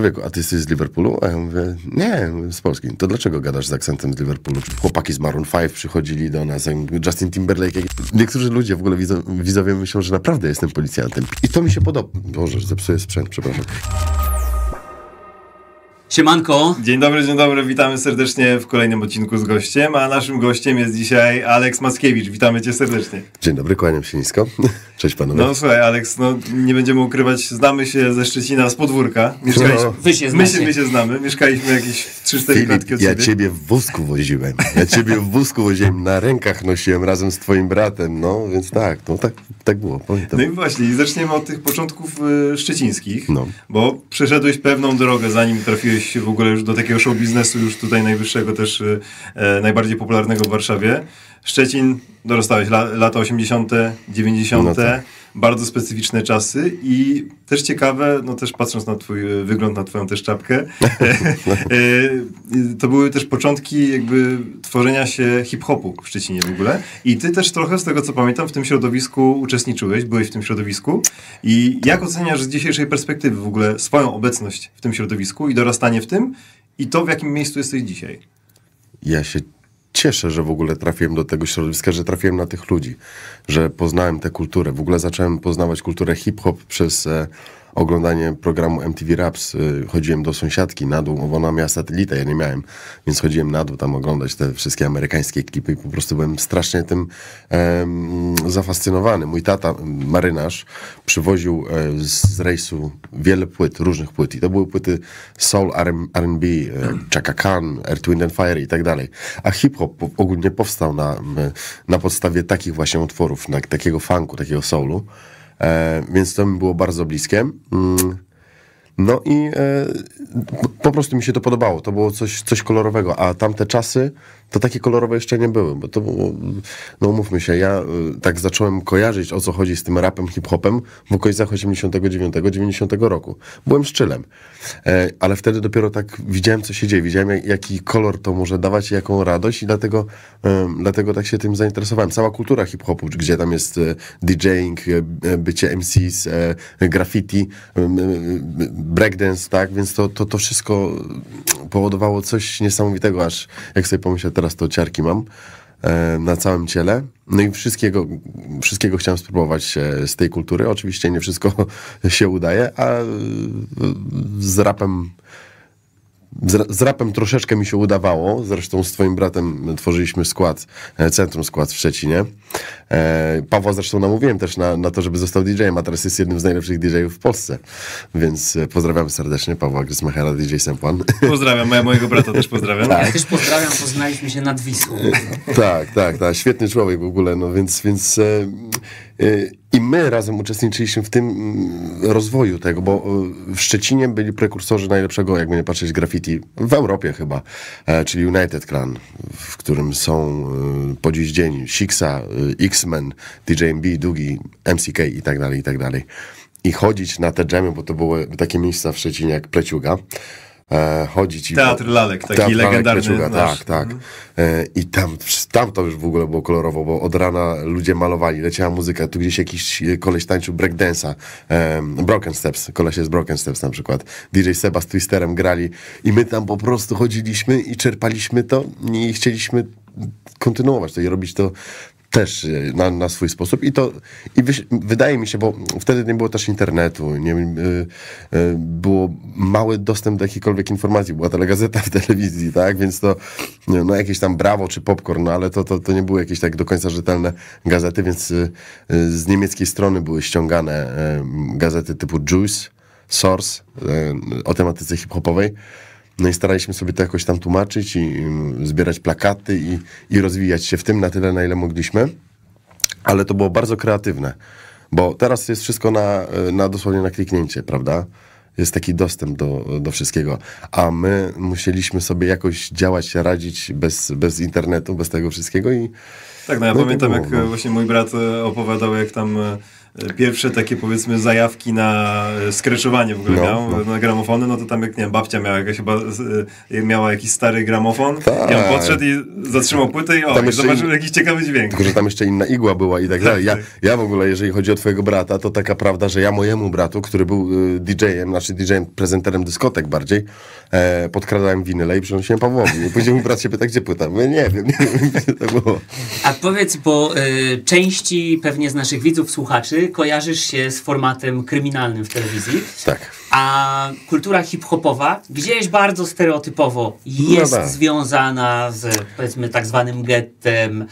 człowieku, a ty jesteś z Liverpoolu? A ja mówię, nie, z Polski. To dlaczego gadasz z akcentem z Liverpoolu? Chłopaki z Maroon 5 przychodzili do nas, Justin Timberlake. Niektórzy ludzie, w ogóle widzowie myślą, że naprawdę jestem policjantem. I to mi się podoba. Boże, zepsuję sprzęt, przepraszam. Siemanko. Dzień dobry, dzień dobry, witamy serdecznie w kolejnym odcinku z gościem, a naszym gościem jest dzisiaj Aleks Mackiewicz. Witamy cię serdecznie. Dzień dobry, kłaniam się nisko. Cześć panowie. No słuchaj, Aleks, no nie będziemy ukrywać, znamy się ze Szczecina, z podwórka. Mieszkaliśmy, no. Wy się znacie. My, my się znamy, mieszkaliśmy jakieś 3-4 klatki od ja ciebie. w wózku woziłem, ja ciebie w wózku woziłem, na rękach nosiłem razem z twoim bratem, no więc tak, no tak, tak było, pamiętam. No i właśnie, zaczniemy od tych początków y, szczecińskich, no. bo przeszedłeś pewną drogę, zanim trafiłeś gdzieś w ogóle już do takiego show biznesu już tutaj najwyższego też e, najbardziej popularnego w Warszawie. Szczecin dorastałeś, la, lata 80., 90. No tak bardzo specyficzne czasy i też ciekawe, no też patrząc na twój wygląd, na twoją też czapkę, e, to były też początki jakby tworzenia się hip-hopu w Szczecinie w ogóle. I ty też trochę, z tego co pamiętam, w tym środowisku uczestniczyłeś, byłeś w tym środowisku. I jak oceniasz z dzisiejszej perspektywy w ogóle swoją obecność w tym środowisku i dorastanie w tym i to, w jakim miejscu jesteś dzisiaj? Ja się cieszę, że w ogóle trafiłem do tego środowiska, że trafiłem na tych ludzi, że poznałem tę kulturę. W ogóle zacząłem poznawać kulturę hip-hop przez e, oglądanie programu MTV Raps. Y, chodziłem do sąsiadki na dół, bo ona miała satelitę, ja nie miałem, więc chodziłem na dół tam oglądać te wszystkie amerykańskie klipy i po prostu byłem strasznie tym zafascynowany. Mój tata, marynarz, przywoził e, z rejsu wiele płyt, różnych płyt i to były płyty soul, R&B, e, Chaka Khan, Earth, Wind and Fire i tak dalej. A hip-hop ogólnie powstał na, na podstawie takich właśnie utworów, na, takiego funku, takiego soulu. E, więc to mi było bardzo bliskie. Mm. No i e, po prostu mi się to podobało. To było coś, coś kolorowego, a tamte czasy to takie kolorowe jeszcze nie były, bo to było, no mówmy się, ja y, tak zacząłem kojarzyć o co chodzi z tym rapem, hip-hopem w okolicach 89-90 roku. Byłem szczylem, e, ale wtedy dopiero tak widziałem, co się dzieje, widziałem jaki kolor to może dawać i jaką radość i dlatego, e, dlatego tak się tym zainteresowałem. Cała kultura hip-hopu, gdzie tam jest e, DJing, bycie MCs, graffiti, breakdance, tak, więc to, to, to wszystko powodowało coś niesamowitego, aż jak sobie pomyślę teraz to ciarki mam e, na całym ciele. No i wszystkiego, wszystkiego chciałem spróbować e, z tej kultury. Oczywiście nie wszystko się udaje, a z rapem z, z rapem troszeczkę mi się udawało. Zresztą z twoim bratem tworzyliśmy skład, e, centrum skład w Szczecinie. E, Pawła zresztą namówiłem też na, na to, żeby został DJ-em, a teraz jest jednym z najlepszych DJ-ów w Polsce. Więc e, pozdrawiam serdecznie Pawła Grysmachera, DJ Sempan. Pozdrawiam, ja mojego brata też pozdrawiam. Tak. Ja też pozdrawiam, poznaliśmy się nad Wisłą. tak, tak, tak. Świetny człowiek w ogóle, no więc, więc e, Y, I my razem uczestniczyliśmy w tym mm, rozwoju tego, bo y, w Szczecinie byli prekursorzy najlepszego, jakby nie patrzeć, graffiti w Europie chyba, e, czyli United Clan, w którym są y, po dziś dzień Sixa, X-Men, DJMB, Dugi, MCK i tak dalej, i tak dalej. I chodzić na te dżemy, bo to były takie miejsca w Szczecinie jak Pleciuga, e, chodzić. Teatr i, Lalek, taki teatr legendarny Kleczuga, nasz. Tak, tak. Mhm. E, I tam, tam to już w ogóle było kolorowo, bo od rana ludzie malowali, leciała muzyka, tu gdzieś jakiś e, koleś tańczył breakdance'a, e, Broken Steps, koleś z Broken Steps na przykład. DJ Seba z Twisterem grali i my tam po prostu chodziliśmy i czerpaliśmy to i chcieliśmy kontynuować to i robić to też e, na, na swój sposób i to i wydaje mi się, bo wtedy nie było też internetu, nie y, y, było mały dostęp do jakiejkolwiek informacji, była telegazeta w telewizji, tak, więc to no jakieś tam brawo czy popcorn, no ale to, to, to nie były jakieś tak do końca rzetelne gazety, więc y, z niemieckiej strony były ściągane gazety typu Juice, Source o tematyce hip-hopowej, no i staraliśmy sobie to jakoś tam tłumaczyć i, i zbierać plakaty i, i rozwijać się w tym na tyle, na ile mogliśmy. Ale to było bardzo kreatywne, bo teraz jest wszystko na, na dosłownie na kliknięcie, prawda? Jest taki dostęp do, do wszystkiego, a my musieliśmy sobie jakoś działać, radzić bez, bez internetu, bez tego wszystkiego i. Tak, no ja no pamiętam, było, jak no. właśnie mój brat e, opowiadał, jak tam e, Y, pierwsze takie powiedzmy zajawki na y, skreczowanie w ogóle no, miał, no. na gramofony, no to tam jak nie wiem, babcia miała jakaś chyba, y, miała jakiś stary gramofon tak. i on tak. podszedł i zatrzymał płytę i o, i zobaczył in... jakiś ciekawy dźwięk. Tylko, że tam jeszcze inna igła była i tak dalej. Ja, tak, tak. ja w ogóle, jeżeli chodzi o twojego brata, to taka prawda, że ja mojemu bratu, który był DJ-em, znaczy DJ-em, prezenterem dyskotek bardziej, e, podkradałem winyle i przynosiłem Pawłowi. I później mój brat się pyta, gdzie płyta? Mówię, nie wiem, nie wiem, gdzie to było. A powiedz, bo y, części pewnie z naszych widzów, słuchaczy kojarzysz się z formatem kryminalnym w telewizji. Tak. A kultura hip-hopowa gdzieś bardzo stereotypowo no jest no tak. związana z powiedzmy tak zwanym gettem,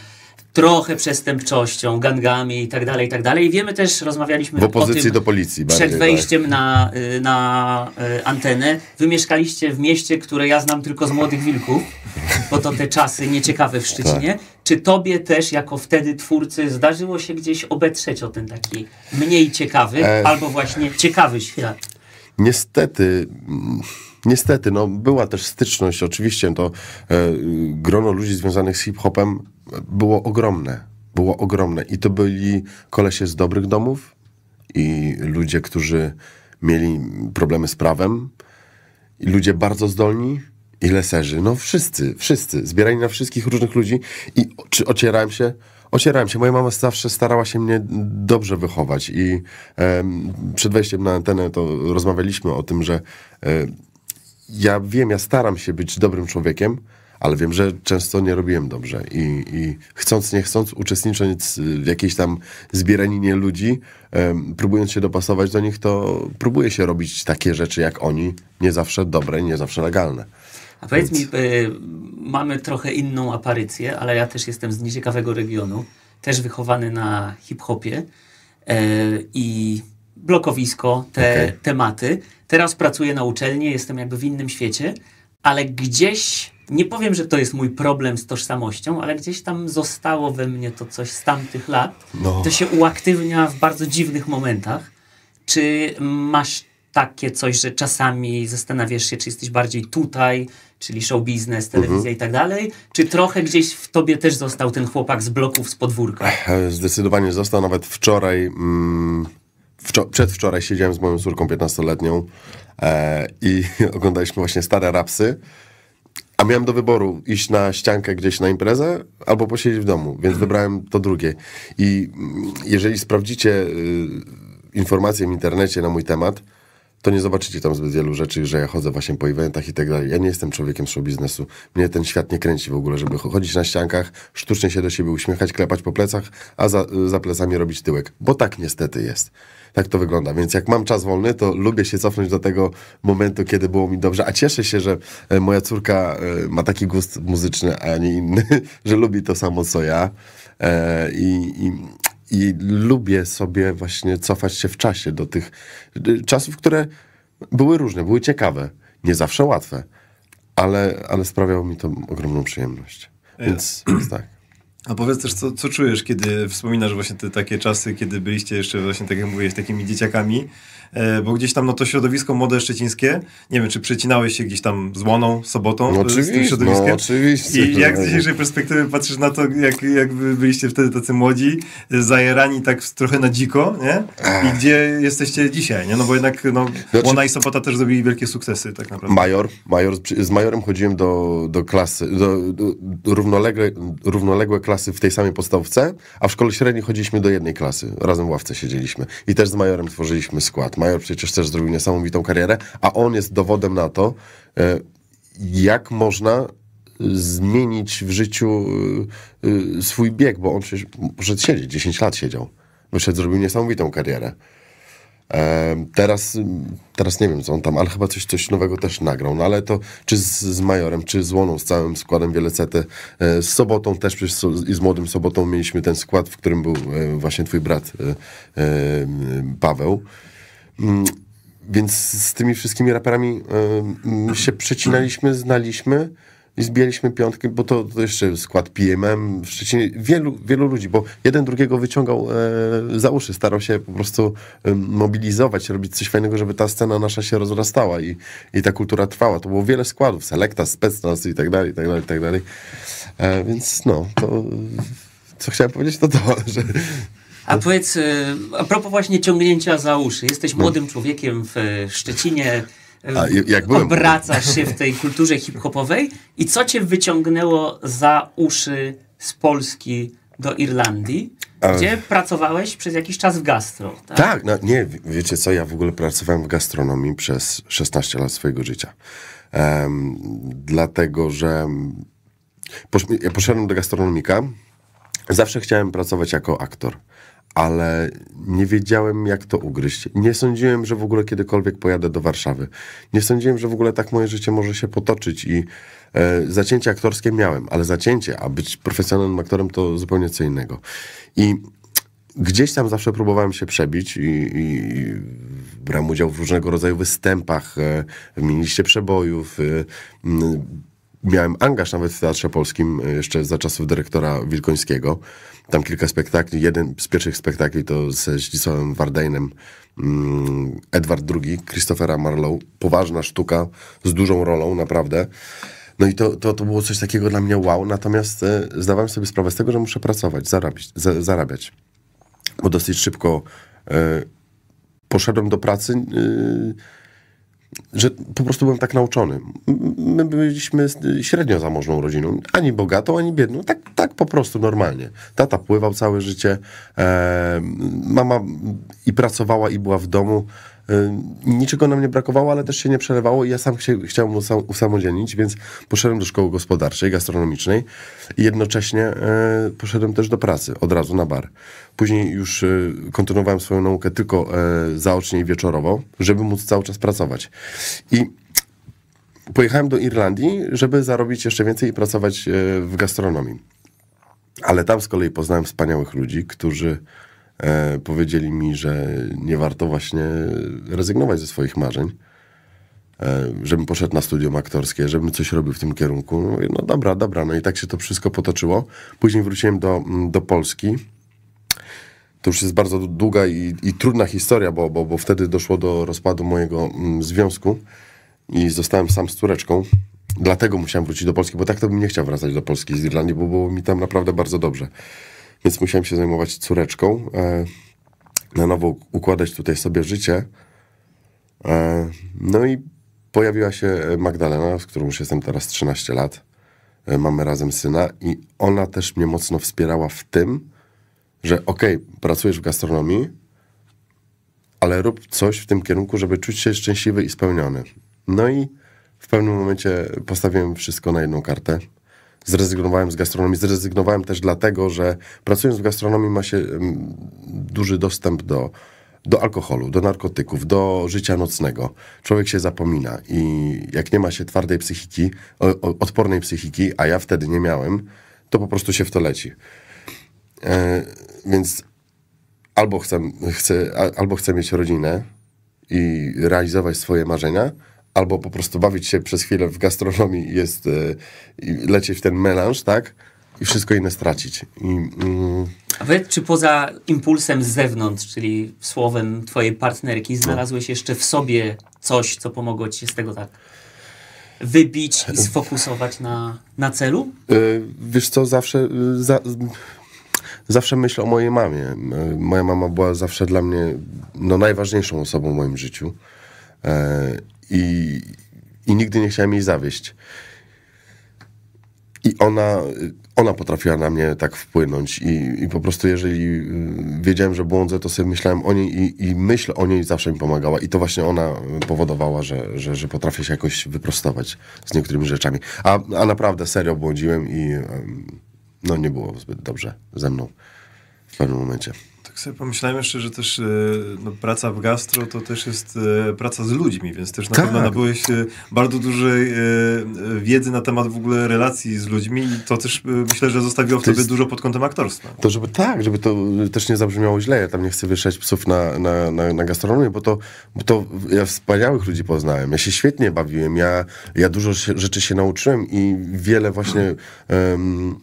trochę przestępczością, gangami i tak dalej, i tak dalej. I wiemy też, rozmawialiśmy w opozycji o tym, do policji. Bardziej, przed tak. wejściem tak. na, y, na y, antenę, wy mieszkaliście w mieście, które ja znam tylko z Młodych Wilków, bo to te czasy nieciekawe w Szczycinie. Tak. Czy tobie też, jako wtedy twórcy, zdarzyło się gdzieś obetrzeć o ten taki mniej ciekawy, Ech. albo właśnie ciekawy świat? Niestety... Niestety, no, była też styczność, oczywiście, to e, y, grono ludzi związanych z hip-hopem było ogromne. Było ogromne. I to byli kolesie z dobrych domów i ludzie, którzy mieli problemy z prawem. I ludzie bardzo zdolni i leserzy. No wszyscy, wszyscy. Zbierali na wszystkich różnych ludzi i czy ocierałem się? Ocierałem się. Moja mama zawsze starała się mnie dobrze wychować i e, przed wejściem na antenę to rozmawialiśmy o tym, że e, ja wiem, ja staram się być dobrym człowiekiem, ale wiem, że często nie robiłem dobrze i, i chcąc, nie chcąc, uczestnicząc w jakiejś tam zbieraninie ludzi, um, próbując się dopasować do nich, to próbuję się robić takie rzeczy jak oni, nie zawsze dobre, nie zawsze legalne. A powiedz Więc... mi, y, mamy trochę inną aparycję, ale ja też jestem z nieciekawego regionu, też wychowany na hip-hopie y, i blokowisko, te okay. tematy. Teraz pracuję na uczelni, jestem jakby w innym świecie, ale gdzieś, nie powiem, że to jest mój problem z tożsamością, ale gdzieś tam zostało we mnie to coś z tamtych lat. No. To się uaktywnia w bardzo dziwnych momentach. Czy masz takie coś, że czasami zastanawiasz się, czy jesteś bardziej tutaj, czyli show biznes, mhm. telewizja mhm. i tak dalej, czy trochę gdzieś w tobie też został ten chłopak z bloków z podwórka? zdecydowanie został, nawet wczoraj... Mm wczor- przedwczoraj siedziałem z moją córką 15-letnią e, i oglądaliśmy właśnie stare rapsy. A miałem do wyboru iść na ściankę gdzieś na imprezę albo posiedzieć w domu, więc mhm. wybrałem to drugie. I mm, jeżeli sprawdzicie y, informacje w internecie na mój temat, to nie zobaczycie tam zbyt wielu rzeczy, że ja chodzę właśnie po eventach i tak dalej. Ja nie jestem człowiekiem show biznesu. Mnie ten świat nie kręci w ogóle, żeby chodzić na ściankach, sztucznie się do siebie uśmiechać, klepać po plecach, a za, za plecami robić tyłek. Bo tak niestety jest tak to wygląda. Więc jak mam czas wolny, to lubię się cofnąć do tego momentu, kiedy było mi dobrze. A cieszę się, że e, moja córka e, ma taki gust muzyczny, a nie inny, że lubi to samo co ja. E, I, i, i lubię sobie właśnie cofać się w czasie do tych czasów, które były różne, były ciekawe, nie zawsze łatwe, ale, ale sprawiało mi to ogromną przyjemność. Więc, więc tak. A powiedz też, co, co czujesz, kiedy wspominasz właśnie te takie czasy, kiedy byliście jeszcze właśnie, tak jak mówiłeś, takimi dzieciakami, E, bo gdzieś tam no to środowisko młode szczecińskie, nie wiem, czy przecinałeś się gdzieś tam z Łoną, sobotą no oczywiście, z tym no środowiskiem? No, oczywiście. I jak z dzisiejszej perspektywy patrzysz na to, jak, jak byliście wtedy tacy młodzi, e, zajerani tak trochę na dziko, nie? I gdzie jesteście dzisiaj, nie? No bo jednak no, znaczy, Łona i Sobota też zrobili wielkie sukcesy, tak naprawdę. Major, major z Majorem chodziłem do, do klasy, do, do równolegle, równoległe klasy w tej samej podstawce, a w szkole średniej chodziliśmy do jednej klasy, razem w ławce siedzieliśmy i też z Majorem tworzyliśmy skład. Major przecież też zrobił niesamowitą karierę, a on jest dowodem na to, e, jak można e, zmienić w życiu e, swój bieg, bo on przecież poszedł siedzieć, 10 lat siedział. Wyszedł, zrobił niesamowitą karierę. Teraz, teraz nie wiem, co on tam, ale chyba coś, coś nowego też nagrał. No ale to czy z, z Majorem, czy z Łoną, z całym składem Wielecety, z Sobotą też przecież i z Młodym Sobotą mieliśmy ten skład, w którym był właśnie twój brat Paweł. Mm, więc z tymi wszystkimi raperami się przecinaliśmy, znaliśmy i zbijaliśmy piątkę, bo to, to, jeszcze skład PMM w Szczecinie, wielu, wielu ludzi, bo jeden drugiego wyciągał e, za uszy, starał się po prostu e, mobilizować, robić coś fajnego, żeby ta scena nasza się rozrastała i, i ta kultura trwała. To było wiele składów, Selecta, Specnaz i tak dalej, i tak dalej, i tak dalej. E, więc no, to co chciałem powiedzieć, to to, że a powiedz, y, a propos właśnie ciągnięcia za uszy. Jesteś no. młodym człowiekiem w e, Szczecinie. E, a, jak byłem... Obracasz się w tej kulturze hip-hopowej. I co cię wyciągnęło za uszy z Polski do Irlandii? Gdzie Ale... pracowałeś przez jakiś czas w gastro. Tak, tak no, nie, wiecie co, ja w ogóle pracowałem w gastronomii przez 16 lat swojego życia. Um, dlatego, że posz, ja poszedłem do gastronomika, zawsze chciałem pracować jako aktor ale nie wiedziałem, jak to ugryźć. Nie sądziłem, że w ogóle kiedykolwiek pojadę do Warszawy. Nie sądziłem, że w ogóle tak moje życie może się potoczyć i e, zacięcie aktorskie miałem, ale zacięcie, a być profesjonalnym aktorem to zupełnie co innego. I gdzieś tam zawsze próbowałem się przebić i, i, i brałem udział w różnego rodzaju występach, e, w miniście przebojów, e, miałem angaż nawet w Teatrze Polskim e, jeszcze za czasów dyrektora Wilkońskiego. Tam kilka spektakli. Jeden z pierwszych spektakli to ze Zdzisławem Wardejnem mm, Edward II, Christophera Marlowe. Poważna sztuka z dużą rolą, naprawdę. No i to, to, to było coś takiego dla mnie wow, natomiast e, zdawałem sobie sprawę z tego, że muszę pracować, zarabić, za, zarabiać. Bo dosyć szybko e, poszedłem do pracy. E, że po prostu byłem tak nauczony. My byliśmy średnio zamożną rodziną, ani bogatą, ani biedną, tak, tak po prostu normalnie. Tata pływał całe życie, e, mama i pracowała i była w domu, Y, niczego nam nie brakowało, ale też się nie przelewało i ja sam chcia, chciałem usamodzielnić, więc poszedłem do szkoły gospodarczej, gastronomicznej i jednocześnie y, poszedłem też do pracy, od razu na bar. Później już y, kontynuowałem swoją naukę tylko zaocznie i wieczorowo, żeby móc cały czas pracować. I pojechałem do Irlandii, żeby zarobić jeszcze więcej i pracować w gastronomii. Ale tam z kolei poznałem wspaniałych ludzi, którzy e, powiedzieli mi, że nie warto właśnie rezygnować ze swoich marzeń, e, żebym poszedł na studium aktorskie, żebym coś robił w tym kierunku. No, no dobra, dobra, no i tak się to wszystko potoczyło. Później wróciłem do, mm, do Polski. To już jest bardzo długa i, i trudna historia, bo, bo, bo wtedy doszło do rozpadu mojego m, mm, związku i zostałem sam z córeczką. Dlatego musiałem wrócić do Polski, bo tak to bym nie chciał wracać do Polski z Irlandii, bo było mi tam naprawdę bardzo dobrze więc musiałem się zajmować córeczką, e, na nowo układać tutaj sobie życie. E, no i pojawiła się Magdalena, z którą już jestem teraz 13 lat. E, mamy razem syna i ona też mnie mocno wspierała w tym, że okej, okay, pracujesz w gastronomii, ale rób coś w tym kierunku, żeby czuć się szczęśliwy i spełniony. No i w pewnym momencie postawiłem wszystko na jedną kartę zrezygnowałem z gastronomii. Zrezygnowałem też dlatego, że pracując w gastronomii ma się mm, duży dostęp do, do alkoholu, do narkotyków, do życia nocnego. Człowiek się zapomina i jak nie ma się twardej psychiki, odpornej psychiki, a ja wtedy nie miałem, to po prostu się w to leci. E, więc albo chcę, chcę, albo chcę mieć rodzinę i realizować swoje marzenia, albo po prostu bawić się przez chwilę w gastronomii jest, e, i lecieć w ten melanż, tak? I wszystko inne stracić. I, mm. A wy, czy poza impulsem z zewnątrz, czyli słowem twojej partnerki, no. znalazłeś jeszcze w sobie coś, co pomogło ci się z tego tak wybić i e, sfokusować na, na celu? E, wiesz co, zawsze... Za, zawsze myślę o mojej mamie. Moja mama była zawsze dla mnie no, najważniejszą osobą w moim życiu i, i nigdy nie chciałem jej zawieść. I ona, ona potrafiła na mnie tak wpłynąć i, i po prostu jeżeli y, wiedziałem, że błądzę, to sobie myślałem o niej i, i myśl o niej zawsze mi pomagała i to właśnie ona powodowała, że, że, że potrafię się jakoś wyprostować z niektórymi rzeczami. A, a naprawdę serio błądziłem i no nie było zbyt dobrze ze mną w pewnym momencie tak sobie pomyślałem jeszcze, że też e, no, praca w gastro to też jest e, praca z ludźmi, więc też na tak. pewno nabyłeś e, bardzo dużej wiedzy na temat w ogóle relacji z ludźmi i to też myślę, że zostawiło w sobie dużo pod kątem aktorstwa. To żeby tak, żeby to też nie zabrzmiało źle, ja tam nie chcę wyszać psów na, na, na, na gastronomię, bo to, bo to ja wspaniałych ludzi poznałem, ja się świetnie bawiłem, ja, ja dużo się, rzeczy się nauczyłem i wiele właśnie... Um,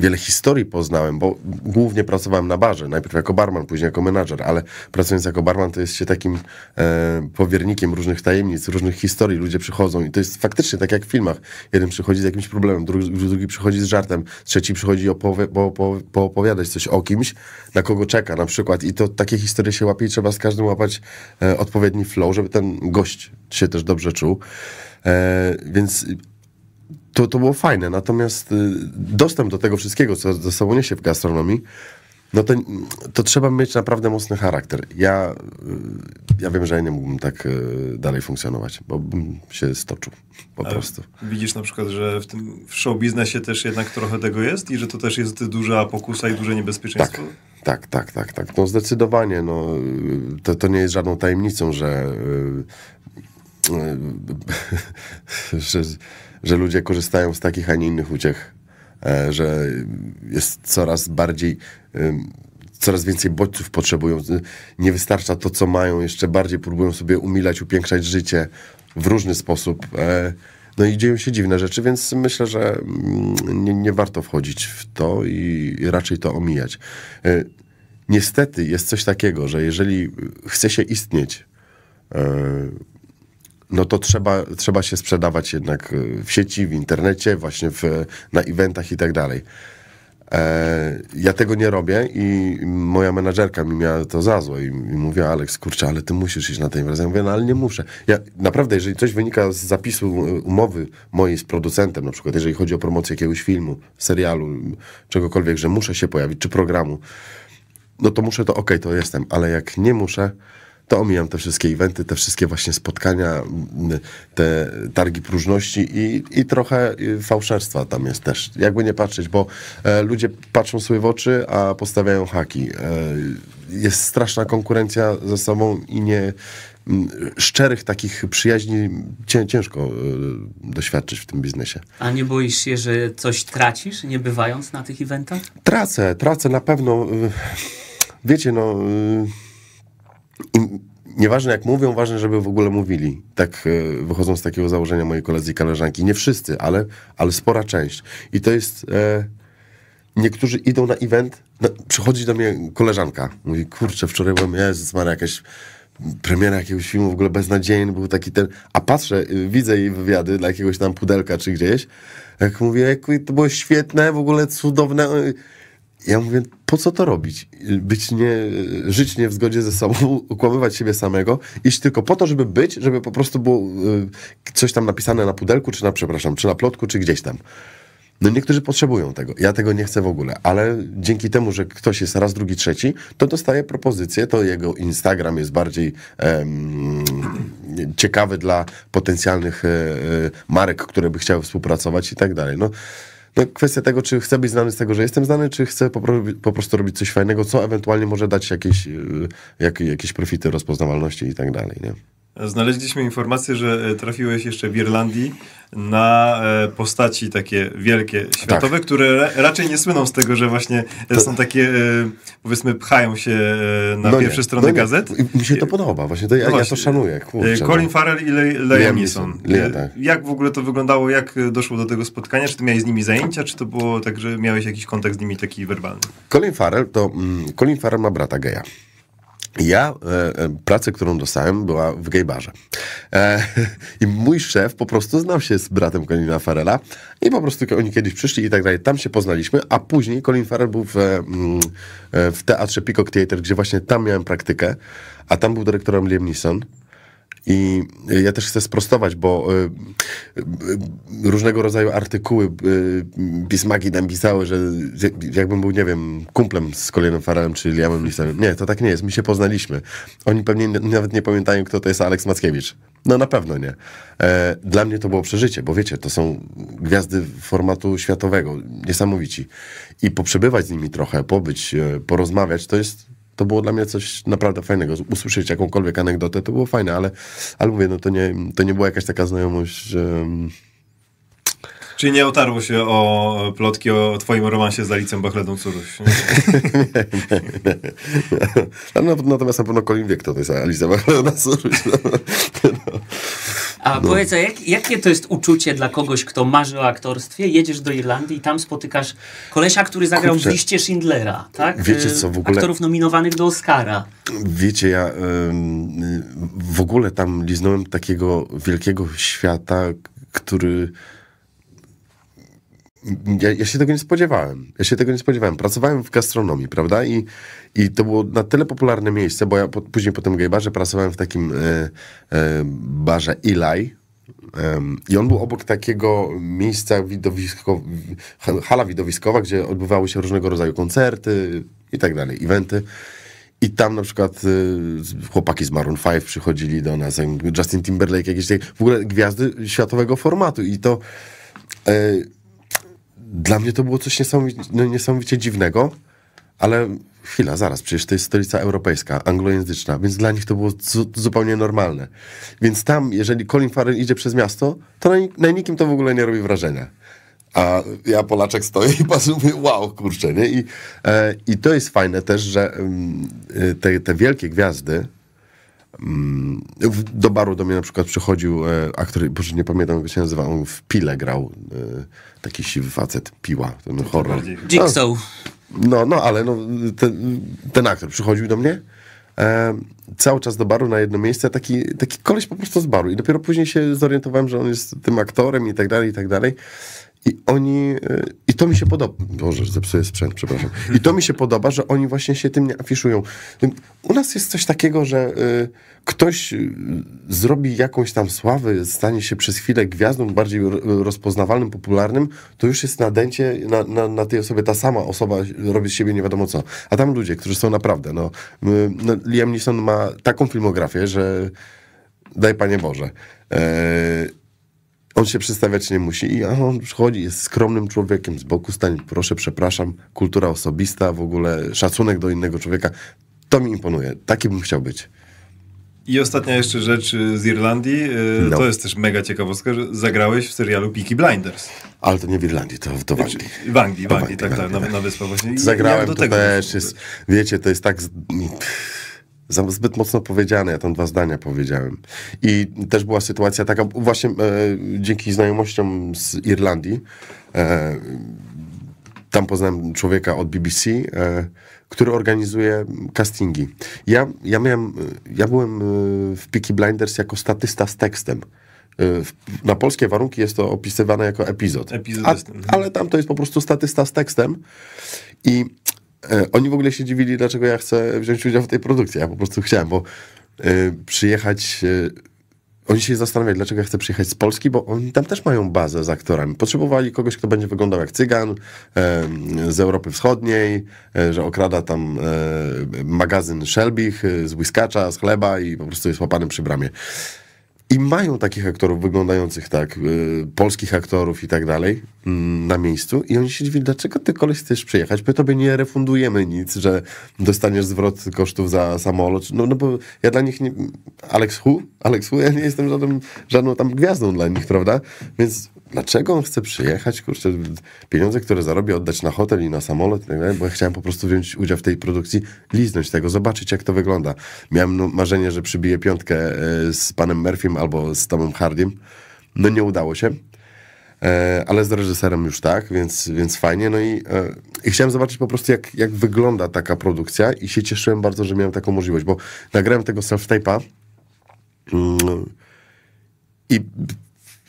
wiele historii poznałem, bo głównie pracowałem na barze, najpierw jako barman, później jako menadżer, ale pracując jako barman to jest się takim e, powiernikiem różnych tajemnic, różnych historii, ludzie przychodzą i to jest faktycznie tak jak w filmach, jeden przychodzi z jakimś problemem, drugi, drugi przychodzi z żartem, trzeci przychodzi opowi- po, po, poopowiadać coś o kimś, na kogo czeka na przykład i to takie historie się łapie i trzeba z każdym łapać e, odpowiedni flow, żeby ten gość się też dobrze czuł. E, więc to, to było fajne. Natomiast y, dostęp do tego wszystkiego, co ze sobą niesie w gastronomii, no to, to trzeba mieć naprawdę mocny charakter. Ja, y, ja wiem, że ja nie mógłbym tak y, dalej funkcjonować, bo bym się stoczył po Ale prostu. Widzisz na przykład, że w tym w show biznesie też jednak trochę tego jest i że to też jest duża pokusa i duże niebezpieczeństwo? Tak, tak, tak, tak. tak. No zdecydowanie. No, to, to nie jest żadną tajemnicą, że, że że ludzie korzystają z takich, a nie innych uciech, e, że jest coraz bardziej coraz więcej bodźców potrzebują. Nie wystarcza to, co mają, jeszcze bardziej próbują sobie umilać, upiększać życie w różny sposób. E, no i dzieją się dziwne rzeczy, więc myślę, że mm, nie, nie warto wchodzić w to i raczej to omijać. E, niestety jest coś takiego, że jeżeli chce się istnieć no to trzeba, trzeba się sprzedawać jednak y, w sieci, w internecie, właśnie w, na eventach i tak dalej. E, ja tego nie robię i moja menadżerka mi miała to za złe i, i mówiła, Aleks, kurczę, ale ty musisz iść na ten imprezę. Ja mówię, no ale nie muszę. Ja naprawdę, jeżeli coś wynika z zapisu e, umowy mojej z producentem, na przykład jeżeli chodzi o promocję jakiegoś filmu, serialu, czegokolwiek, że muszę się pojawić, czy programu, no to muszę to, okej, okay, to jestem, ale jak nie muszę, to omijam te wszystkie eventy, te wszystkie właśnie spotkania, mm, te targi próżności i, i trochę y, fałszerstwa tam jest też. Jakby nie patrzeć, bo e, ludzie patrzą sobie w oczy, a postawiają haki. E, jest straszna konkurencja ze sobą i nie mm, szczerych takich przyjaźni ciężko e, doświadczyć w tym biznesie. A nie boisz się, że coś tracisz, nie bywając na tych eventach? Tracę, tracę na pewno. Wiecie, no i nieważne jak mówią, ważne, żeby w ogóle mówili. Tak e, wychodzą z takiego założenia moi koledzy i koleżanki. Nie wszyscy, ale, ale spora część. I to jest... E, niektórzy idą na event, no, przychodzi do mnie koleżanka, mówi, kurczę, wczoraj byłem, Jezus Maria, jakaś premiera jakiegoś filmu w ogóle beznadziejny, był taki ten, a patrzę, y, widzę jej wywiady dla jakiegoś tam pudelka czy gdzieś, jak mówię, to było świetne, w ogóle cudowne, ja mówię, po co to robić? Być nie, żyć nie w zgodzie ze sobą, ukłamywać siebie samego, iść tylko po to, żeby być, żeby po prostu było y, coś tam napisane na pudelku, czy na, przepraszam, czy na plotku, czy gdzieś tam. No niektórzy potrzebują tego. Ja tego nie chcę w ogóle, ale dzięki temu, że ktoś jest raz, drugi, trzeci, to dostaje propozycję, to jego Instagram jest bardziej ciekawy dla potencjalnych e, e, marek, które by chciały współpracować i tak dalej. No no, kwestia tego, czy chcę być znany z tego, że jestem znany, czy chcę po, po prostu robić coś fajnego, co ewentualnie może dać jakieś, y, jak, jakieś profity rozpoznawalności i tak dalej, nie? Znaleźliśmy informację, że e, trafiłeś jeszcze w Irlandii na e, postaci takie wielkie, tak. światowe, tak. które raczej nie słyną z tego, że właśnie e, to... są takie, powiedzmy, pchają się na no pierwsze nie. strony no gazet. Mi się to podoba, właśnie, to ja, właśnie. ja to szanuję. Kurczę, no. Colin Farrell i Le Liam Neeson. Tak. Jak w ogóle to wyglądało, jak doszło do tego spotkania? Czy ty miałeś z nimi zajęcia, czy to było tak, że miałeś jakiś kontakt z nimi taki werbalny? Colin Farrell to... Mm, Colin Farrell ma brata geja. Ja, e, e, pracę, którą dostałem, była w gejbarze. E, I mój szef po prostu znał się z bratem Colina Farela i po prostu oni kiedyś przyszli i tak dalej. Tam się poznaliśmy, a później Colin Farrell był w, e, mm, e, w teatrze Peacock Theatre, gdzie właśnie tam miałem praktykę, a tam był dyrektorem Liam Neeson. I y, ja też chcę sprostować, bo y, y, różnego rodzaju artykuły Bismagi nam pisały, że jakbym był, nie wiem, kumplem z kolejnym Farelem czy Liamem Nisem. Nie, to tak nie jest. My się poznaliśmy. Oni pewnie nawet nie pamiętają, kto to jest Aleks Mackiewicz. No na pewno nie. E, dla mnie to było przeżycie, bo wiecie, to są gwiazdy formatu światowego, niesamowici. I poprzebywać z nimi trochę, pobyć, e, porozmawiać, to jest to było dla mnie coś naprawdę fajnego. Usłyszeć jakąkolwiek anegdotę, to było fajne, ale, ale mówię, no to nie, to nie była jakaś taka znajomość, że... Mm, Czyli nie otarło się o plotki o twoim romansie z Alicją Bachledą Curuś. no, natomiast na pewno Colin wie, kto to jest Alicja Bachleda Curuś. No. no. A no. powiedz, a jak, jakie to jest uczucie dla kogoś, kto marzy o aktorstwie? Jedziesz do Irlandii i tam spotykasz kolesia, który zagrał Kurczę. w liście Schindlera, tak? Wiecie co, w ogóle... Aktorów nominowanych do Oscara. Wiecie, ja w ogóle tam liznąłem takiego wielkiego świata, który ja, ja, się tego nie spodziewałem. Ja się tego nie spodziewałem. Pracowałem w gastronomii, prawda? I, i to było na tyle popularne miejsce, bo ja po, później po tym gejbarze pracowałem w takim e, e, barze Eli, i on był obok takiego miejsca widowisko, hala widowiskowa, gdzie odbywały się różnego rodzaju koncerty i tak dalej, eventy. I tam na przykład y, chłopaki z Maroon 5 przychodzili do nas, Justin Timberlake, jakieś w ogóle gwiazdy światowego formatu. I to. Yy, dla mnie to było coś niesamowicie, no, niesamowicie dziwnego, ale chwila, zaraz, przecież to jest stolica europejska, anglojęzyczna, więc dla nich to było zupełnie normalne. Więc tam, jeżeli Colin Farrell idzie przez miasto, to na, na nikim to w ogóle nie robi wrażenia. A ja Polaczek stoję i patrzę, mówię, wow, kurczę, nie? I, e, i to jest fajne też, że mm, y, te, te wielkie gwiazdy, Mm, do baru do mnie na przykład przychodził e, aktor, boże nie pamiętam jak się nazywał, on w Pile grał, e, taki siwy facet, Piła, ten to horror. No. Jigsaw. No, no, ale no, ten, ten aktor przychodził do mnie, E, cały czas do baru na jedno miejsce, taki, taki koleś po prostu z baru. I dopiero później się zorientowałem, że on jest tym aktorem i tak dalej, i tak dalej. I oni, e, i to mi się podoba, Boże, zepsuję sprzęt, przepraszam. I to mi się podoba, że oni właśnie się tym nie afiszują. U nas jest coś takiego, że e, ktoś e, zrobi jakąś tam sławę, stanie się przez chwilę gwiazdą, bardziej rozpoznawalnym, popularnym, to już jest nadęcie na, na, na tej osobie, ta sama osoba robi z siebie nie wiadomo co. A tam ludzie, którzy są naprawdę, no, no Liam Neeson ma taką filmografię, że daj Panie Boże. Eee, on się przedstawiać nie musi i on przychodzi, jest skromnym człowiekiem, z boku stań, proszę, przepraszam, kultura osobista, w ogóle szacunek do innego człowieka. To mi imponuje, taki bym chciał być. I ostatnia jeszcze rzecz y, z Irlandii. Y, no. To jest też mega ciekawostka, że zagrałeś w serialu Peaky Blinders. Ale to nie w Irlandii, to, w Anglii. W Anglii, w Anglii, tak, tak, tak, na, tak. na wyspach właśnie. Zagrałem, to też jest, wiecie, to jest tak... Z zbyt mocno powiedziane, ja tam dwa zdania powiedziałem. I też była sytuacja taka, właśnie e, dzięki znajomościom z Irlandii, e, tam poznałem człowieka od BBC, e, który organizuje castingi. Ja, ja, miałem, e, ja byłem e, w Peaky Blinders jako statysta z tekstem. E, na polskie warunki jest to opisywane jako epizod. epizod A, ale tam to jest po prostu statysta z tekstem. I E, oni w ogóle się dziwili, dlaczego ja chcę wziąć udział w tej produkcji. Ja po prostu chciałem, bo e, przyjechać. E, oni się zastanawiają, dlaczego ja chcę przyjechać z Polski, bo oni tam też mają bazę z aktorami. Potrzebowali kogoś, kto będzie wyglądał jak cygan z Europy Wschodniej, że okrada tam magazyn Shelbich z błyskacza, z chleba i po prostu jest łapany przy bramie. I mają takich aktorów wyglądających tak, y, polskich aktorów i tak dalej y, na miejscu i oni się dziwią, dlaczego ty koleś chcesz przyjechać? My tobie nie refundujemy nic, że dostaniesz zwrot kosztów za samolot. No, no bo ja dla nich nie... Alex Hu? Alex Hu? Ja nie jestem żadnym, żadną tam gwiazdą dla nich, prawda? Więc Dlaczego on chce przyjechać, kurczę, pieniądze, które zarobię, oddać na hotel i na samolot tak bo ja chciałem po prostu wziąć udział w tej produkcji, liznąć tego, zobaczyć jak to wygląda. Miałem no, marzenie, że przybiję piątkę e, z panem Murphym albo z Tomem Hardim, No nie udało się, e, ale z reżyserem już tak, więc, więc fajnie. No i, e, i chciałem zobaczyć po prostu jak, jak wygląda taka produkcja i się cieszyłem bardzo, że miałem taką możliwość, bo nagrałem tego self-tape'a mm, i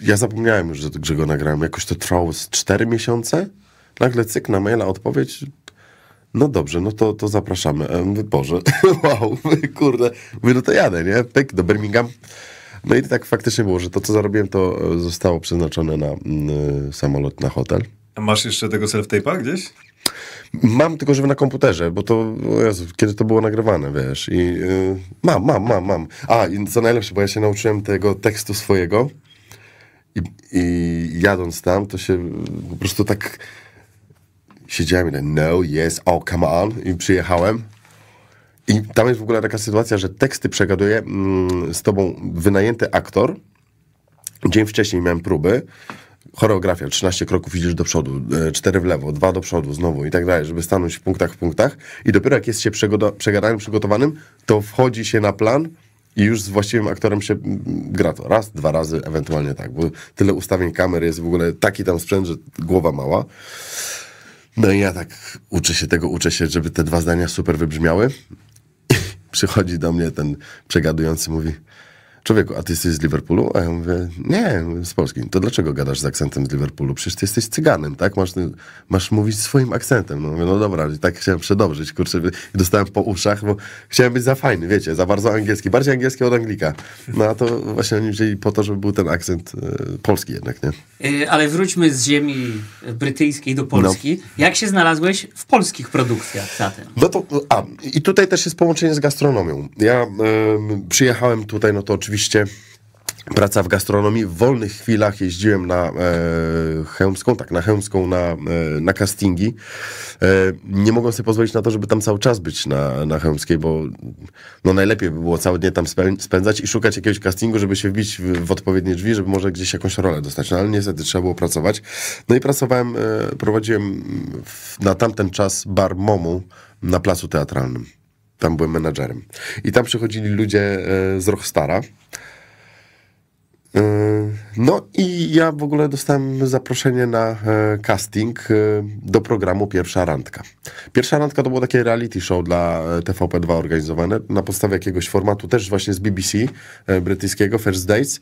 ja zapomniałem już, że, Grzego nagrałem. Jakoś to trwało z 4 miesiące. Nagle cyk na maila odpowiedź. No dobrze, no to, to zapraszamy. E, Boże, wow, kurde. Mówię, no to jadę, nie? Pyk, do Birmingham. No i tak faktycznie było, że to, co zarobiłem, to e, zostało przeznaczone na y, samolot, na hotel. A masz jeszcze tego self-tape'a gdzieś? Mam, tylko że na komputerze, bo to, Jezu, kiedy to było nagrywane, wiesz, i y, mam, mam, mam, mam. A, i co najlepsze, bo ja się nauczyłem tego tekstu swojego, i, I, jadąc tam, to się po prostu tak siedziałem i tak, no, yes, oh, come on. I przyjechałem. I tam jest w ogóle taka sytuacja, że teksty przegaduje mm, z tobą wynajęty aktor. Dzień wcześniej miałem próby. Choreografia, 13 kroków idziesz do przodu, 4 e, w lewo, 2 do przodu znowu i tak dalej, żeby stanąć w punktach, w punktach. I dopiero jak jest się przegadałem, przygotowanym, to wchodzi się na plan i już z właściwym aktorem się gra to raz, dwa razy, ewentualnie tak, bo tyle ustawień kamer jest w ogóle taki tam sprzęt, że głowa mała. No i ja tak uczę się tego, uczę się, żeby te dwa zdania super wybrzmiały. I przychodzi do mnie ten przegadujący, mówi: człowieku, a ty jesteś z Liverpoolu? A ja mówię, nie, z Polski. To dlaczego gadasz z akcentem z Liverpoolu? Przecież ty jesteś cyganem, tak? Masz, masz mówić swoim akcentem. No mówię, no dobra, tak chciałem przedobrzyć, kurczę. I dostałem po uszach, bo chciałem być za fajny, wiecie, za bardzo angielski. Bardziej angielski od Anglika. No a to właśnie oni wzięli po to, żeby był ten akcent e, polski jednak, nie? E, ale wróćmy z ziemi e, brytyjskiej do Polski. No. Jak się znalazłeś w polskich produkcjach zatem? No to, a, i tutaj też jest połączenie z gastronomią. Ja e, przyjechałem tutaj, no to oczywiście oczywiście praca w gastronomii. W wolnych chwilach jeździłem na e, Chełmską, tak, na Chełmską, na, e, na castingi. E, nie mogłem sobie pozwolić na to, żeby tam cały czas być na, na Chełmskiej, bo no, najlepiej by było cały dzień tam spędzać i szukać jakiegoś castingu, żeby się wbić w, w odpowiednie drzwi, żeby może gdzieś jakąś rolę dostać. No, ale niestety trzeba było pracować. No i pracowałem, e, prowadziłem w, na tamten czas bar Momu na Placu Teatralnym. Tam byłem menadżerem. I tam przychodzili ludzie e, z Rockstara. E, no i ja w ogóle dostałem zaproszenie na e, casting do programu Pierwsza Randka. Pierwsza Randka to było takie reality show dla TVP2 organizowane na podstawie jakiegoś formatu też właśnie z BBC brytyjskiego First Dates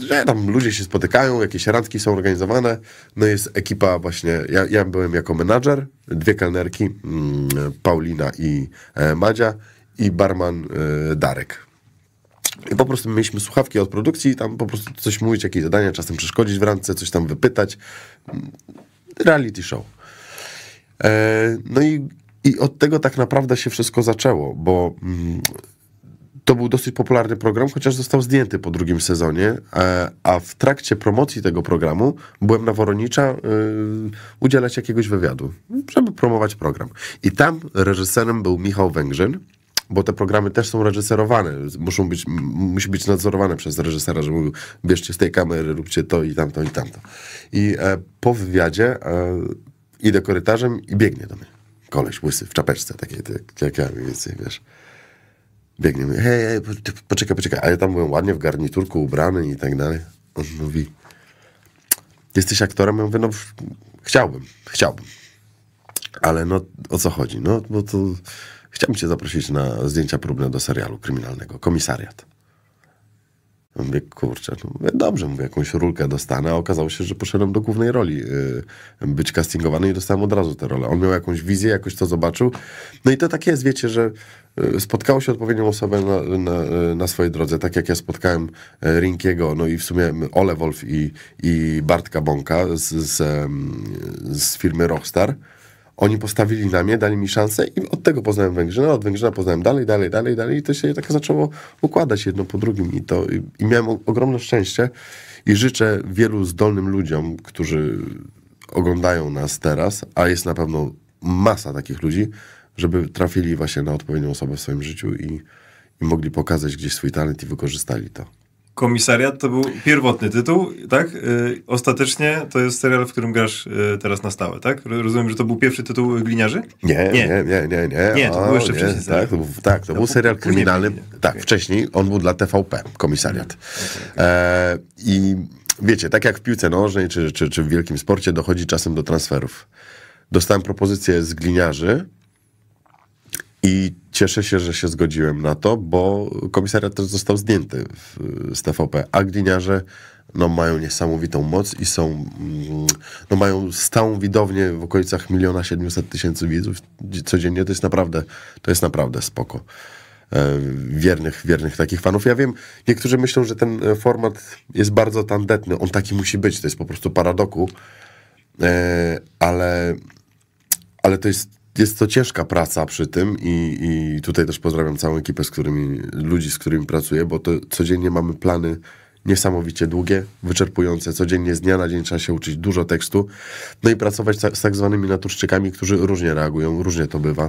że tam ludzie się spotykają, jakieś randki są organizowane. No jest ekipa właśnie, ja, ja byłem jako menadżer, dwie kelnerki, mm, Paulina i e, Madzia i barman e, Darek. I po prostu mieliśmy słuchawki od produkcji, tam po prostu coś mówić, jakieś zadania, czasem przeszkodzić w randce, coś tam wypytać. Reality show. E, no i, i od tego tak naprawdę się wszystko zaczęło, bo mm, to był dosyć popularny program, chociaż został zdjęty po drugim sezonie, e, a w trakcie promocji tego programu byłem na Woronicza e, udzielać jakiegoś wywiadu, żeby promować program. I tam reżyserem był Michał Węgrzyn, bo te programy też są reżyserowane, muszą być, musi być nadzorowane przez reżysera, żeby mówił, bierzcie z tej kamery, róbcie to i tamto i tamto. I e, po wywiadzie e, idę korytarzem i biegnie do mnie. Koleś łysy w czapeczce, takiej jak, jak ja mniej więcej, wiesz biegnie mi, hej, hej, poczekaj, poczekaj, a ja tam byłem ładnie w garniturku ubrany i tak dalej. On mówi, jesteś aktorem? Ja mówię, no chciałbym, chciałbym. Ale no, o co chodzi? No, bo to chciałbym cię zaprosić na zdjęcia próbne do serialu kryminalnego, Komisariat. Mówię, kurczę, no mówię, dobrze, mówię, jakąś rulkę dostanę, a okazało się, że poszedłem do głównej roli y, być castingowany i dostałem od razu tę rolę. On miał jakąś wizję, jakoś to zobaczył. No i to tak jest, wiecie, że y, spotkało się odpowiednią osobę na, na, na swojej drodze, tak jak ja spotkałem e, Rinkiego, no i w sumie Ole Wolf i, i Bartka Bąka z, z, z firmy Rockstar. Oni postawili na mnie, dali mi szansę i od tego poznałem Węgrzyna, od Węgrzyna poznałem dalej, dalej, dalej, dalej i to się tak zaczęło układać jedno po drugim i to i, i miałem ogromne szczęście i życzę wielu zdolnym ludziom, którzy oglądają nas teraz, a jest na pewno masa takich ludzi, żeby trafili właśnie na odpowiednią osobę w swoim życiu i, i mogli pokazać gdzieś swój talent i wykorzystali to. Komisariat to był pierwotny tytuł, tak? Y, ostatecznie to jest serial, w którym grasz y, teraz na stałe, tak? Rozumiem, że to był pierwszy tytuł Gliniarzy? Nie, nie, nie, nie, nie. Nie, to był jeszcze wcześniej serial. Tak, to był, tak, to był serial kryminalny. Tak, wcześniej on był dla TVP, Komisariat. Mhm, e, I wiecie, tak jak w piłce nożnej czy, czy, czy w wielkim sporcie dochodzi czasem do transferów. Dostałem propozycję z Gliniarzy, i cieszę się, że się zgodziłem na to, bo komisariat też został zdjęty w, z TVP, a gliniarze no, mają niesamowitą moc i są, mm, no, mają stałą widownię w okolicach miliona 700 tysięcy widzów codziennie. To jest naprawdę, to jest naprawdę spoko. E, wiernych, wiernych takich fanów. Ja wiem, niektórzy myślą, że ten e, format jest bardzo tandetny. On taki musi być, to jest po prostu paradoku, e, ale, ale to jest jest to ciężka praca przy tym i, i tutaj też pozdrawiam całą ekipę z którymi, ludzi, z którymi pracuję, bo to codziennie mamy plany niesamowicie długie, wyczerpujące. Codziennie z dnia na dzień trzeba się uczyć dużo tekstu. No i pracować z tak, tak zwanymi naturszczykami, którzy różnie reagują, różnie to bywa.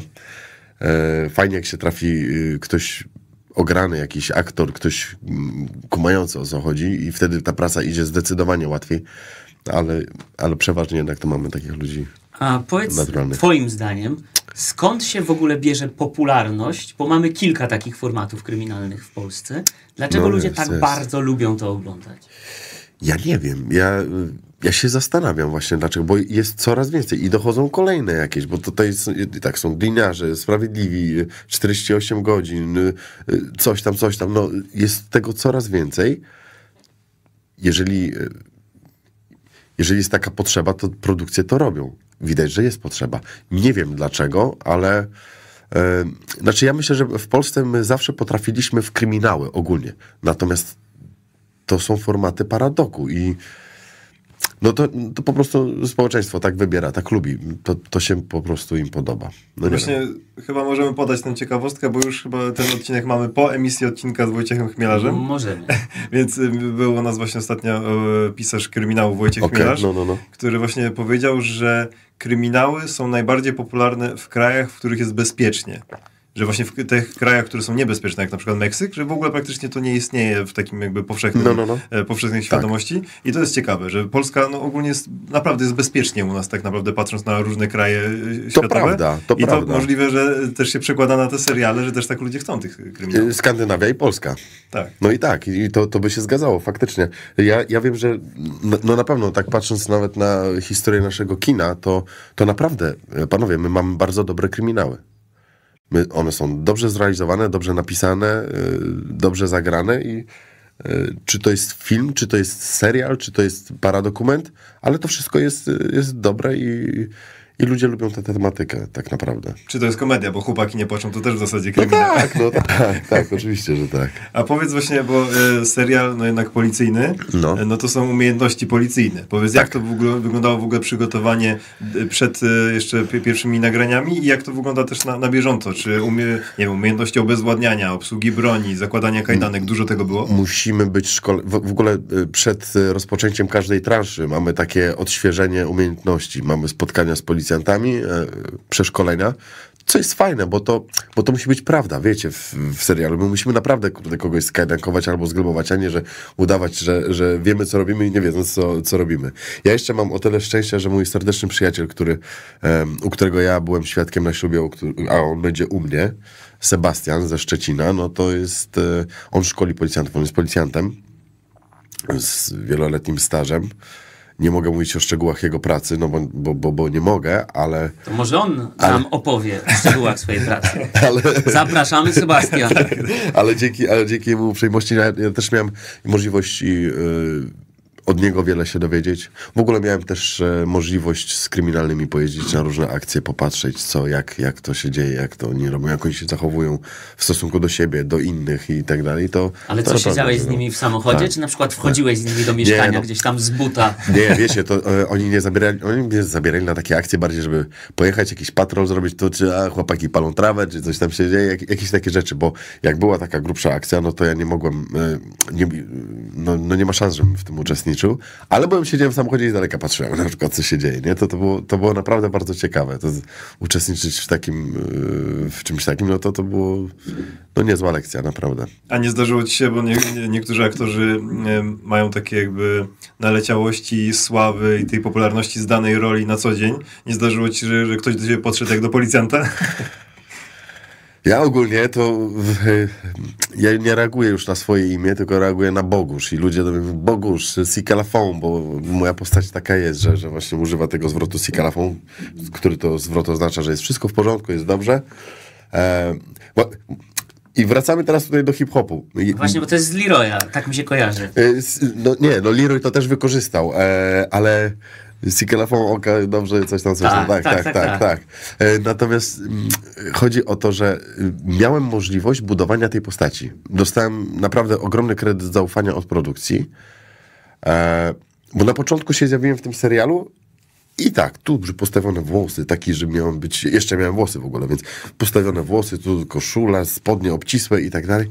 E, fajnie jak się trafi y, ktoś ograny, jakiś aktor, ktoś mm, kumający o co chodzi i wtedy ta praca idzie zdecydowanie łatwiej, ale, ale przeważnie jednak to mamy takich ludzi a powiedz, twoim zdaniem, skąd się w ogóle bierze popularność, bo mamy kilka takich formatów kryminalnych w Polsce. Dlaczego no, ludzie tak jest. bardzo lubią to oglądać? Ja nie wiem. Ja, ja się zastanawiam właśnie dlaczego, bo jest coraz więcej i dochodzą kolejne jakieś, bo tutaj tak są gliniarze, sprawiedliwi, 48 godzin, y, coś tam, coś tam. No, jest tego coraz więcej. Jeżeli y, jeżeli jest taka potrzeba, to produkcje to robią widać, że jest potrzeba. Nie wiem dlaczego, ale. Yy, znaczy, ja myślę, że w Polsce my zawsze potrafiliśmy w kryminały ogólnie. Natomiast to są formaty paradoku i no to, to po prostu społeczeństwo tak wybiera, tak lubi. To, to się po prostu im podoba. No Właśnie chyba możemy podać tę ciekawostkę, bo już chyba ten odcinek mamy po emisji odcinka z Wojciechem Chmielarzem. No, możemy. Więc y, był u nas właśnie ostatnio e, pisarz kryminału Wojciech okay, Chmielarz, no, no, no. który właśnie powiedział, że kryminały są najbardziej popularne w krajach, w których jest bezpiecznie że właśnie w tych krajach, które są niebezpieczne, jak na przykład Meksyk, że w ogóle praktycznie to nie istnieje w takim jakby powszechnym, no, no, no. E, powszechnej tak. świadomości. I to jest ciekawe, że Polska no, ogólnie jest, naprawdę jest bezpiecznie u nas tak naprawdę, patrząc na różne kraje e, to światowe. Prawda, to I prawda. to możliwe, że też się przekłada na te seriale, że też tak ludzie chcą tych kryminałów. E, Skandynawia i Polska. Tak. No i tak, i to, to by się zgadzało, faktycznie. Ja, ja wiem, że no, no na pewno, tak patrząc nawet na historię naszego kina, to, to naprawdę, panowie, my mamy bardzo dobre kryminały. My, one są dobrze zrealizowane, dobrze napisane, y, dobrze zagrane i y, czy to jest film, czy to jest serial, czy to jest paradokument, ale to wszystko jest, y, jest dobre i i ludzie lubią tę tematykę, tak naprawdę. Czy to jest komedia, bo chłopaki nie płaczą, to też w zasadzie no kryminał. No tak, no tak, tak, oczywiście, że tak. A powiedz właśnie, bo y, serial, no jednak policyjny, no, e, no to są umiejętności policyjne. Powiedz, tak. jak to w ogóle, wyglądało w ogóle przygotowanie e, przed y, jeszcze pierwszymi nagraniami i jak to wygląda też na, na bieżąco? Czy umie, nie wiem, umiejętności obezwładniania, obsługi broni, zakładania kajdanek, dużo tego było? Musimy być szkole... W, w ogóle y, przed rozpoczęciem każdej transzy mamy takie odświeżenie umiejętności, mamy spotkania z policją policjantami, e, przeszkolenia, co jest fajne, bo to, bo to musi być prawda, wiecie, w, w serialu. My musimy naprawdę kurde, kogoś skajdankować albo zgrybować, a nie, że udawać, że, że wiemy, co robimy i nie wiedząc, co, co robimy. Ja jeszcze mam o tyle szczęścia, że mój serdeczny przyjaciel, który, um, u którego ja byłem świadkiem na ślubie, a on będzie u mnie, Sebastian ze Szczecina, no to jest, e, on szkoli policjantów, on jest policjantem z wieloletnim stażem, nie mogę mówić o szczegółach jego pracy, no bo, bo, bo, bo nie mogę, ale... To może on ale... nam opowie o szczegółach swojej pracy. Ale... Zapraszamy Sebastian. Tak, ale, dzięki, ale dzięki jego uprzejmości ja, ja też miałem możliwość yy, od niego wiele się dowiedzieć. W ogóle miałem też e, możliwość z kryminalnymi pojeździć na różne akcje, popatrzeć co, jak, jak to się dzieje, jak to oni robią, jak oni się zachowują w stosunku do siebie, do innych i tak dalej. To, Ale to co siedziałeś z nimi w samochodzie, tak. czy na przykład wchodziłeś tak. z nimi do mieszkania nie, no, gdzieś tam z buta? Nie, wiecie, to e, oni nie zabierali, oni mnie zabierali na takie akcje bardziej, żeby pojechać, jakiś patrol zrobić, to czy a, chłopaki palą trawę, czy coś tam się dzieje, jak, jakieś takie rzeczy, bo jak była taka grubsza akcja, no to ja nie mogłem, e, nie, no, no nie ma szans, żebym w tym uczestniczył ale byłem siedział w samochodzie i z daleka patrzyłem na przykład, co się dzieje, nie? To, to, było, to było naprawdę bardzo ciekawe. To, uczestniczyć w takim, yy, w czymś takim, no to to było no niezła lekcja, naprawdę. A nie zdarzyło ci się, bo nie, nie, niektórzy aktorzy yy, mają takie jakby naleciałości sławy i tej popularności z danej roli na co dzień. Nie zdarzyło ci się, że, że ktoś do ciebie podszedł jak do policjanta? Ja ogólnie to e, ja nie reaguję już na swoje imię, tylko reaguję na Bogusz i ludzie do mnie mówią Bogusz, Sikalafon, bo moja postać taka jest, że, że właśnie używa tego zwrotu Sikalafon, który to zwrot oznacza, że jest wszystko w porządku, jest dobrze. E, bo, i wracamy teraz tutaj do hip-hopu. Właśnie, bo to jest z Leroya, tak mi się kojarzy. E, no nie, no Leroy to też wykorzystał, e, ale Sikelefon oka dobrze coś tam, coś tam. Tak, tak, tak, tak. tak, tak, tak. tak. E, Natomiast mm, chodzi o to, że y, miałem możliwość budowania tej postaci. Dostałem naprawdę ogromny kredyt zaufania od produkcji, e, bo na początku się zjawiłem w tym serialu i tak, tu postawione włosy, taki, że miałem być, jeszcze miałem włosy w ogóle, więc postawione włosy, tu koszula, spodnie obcisłe i tak dalej.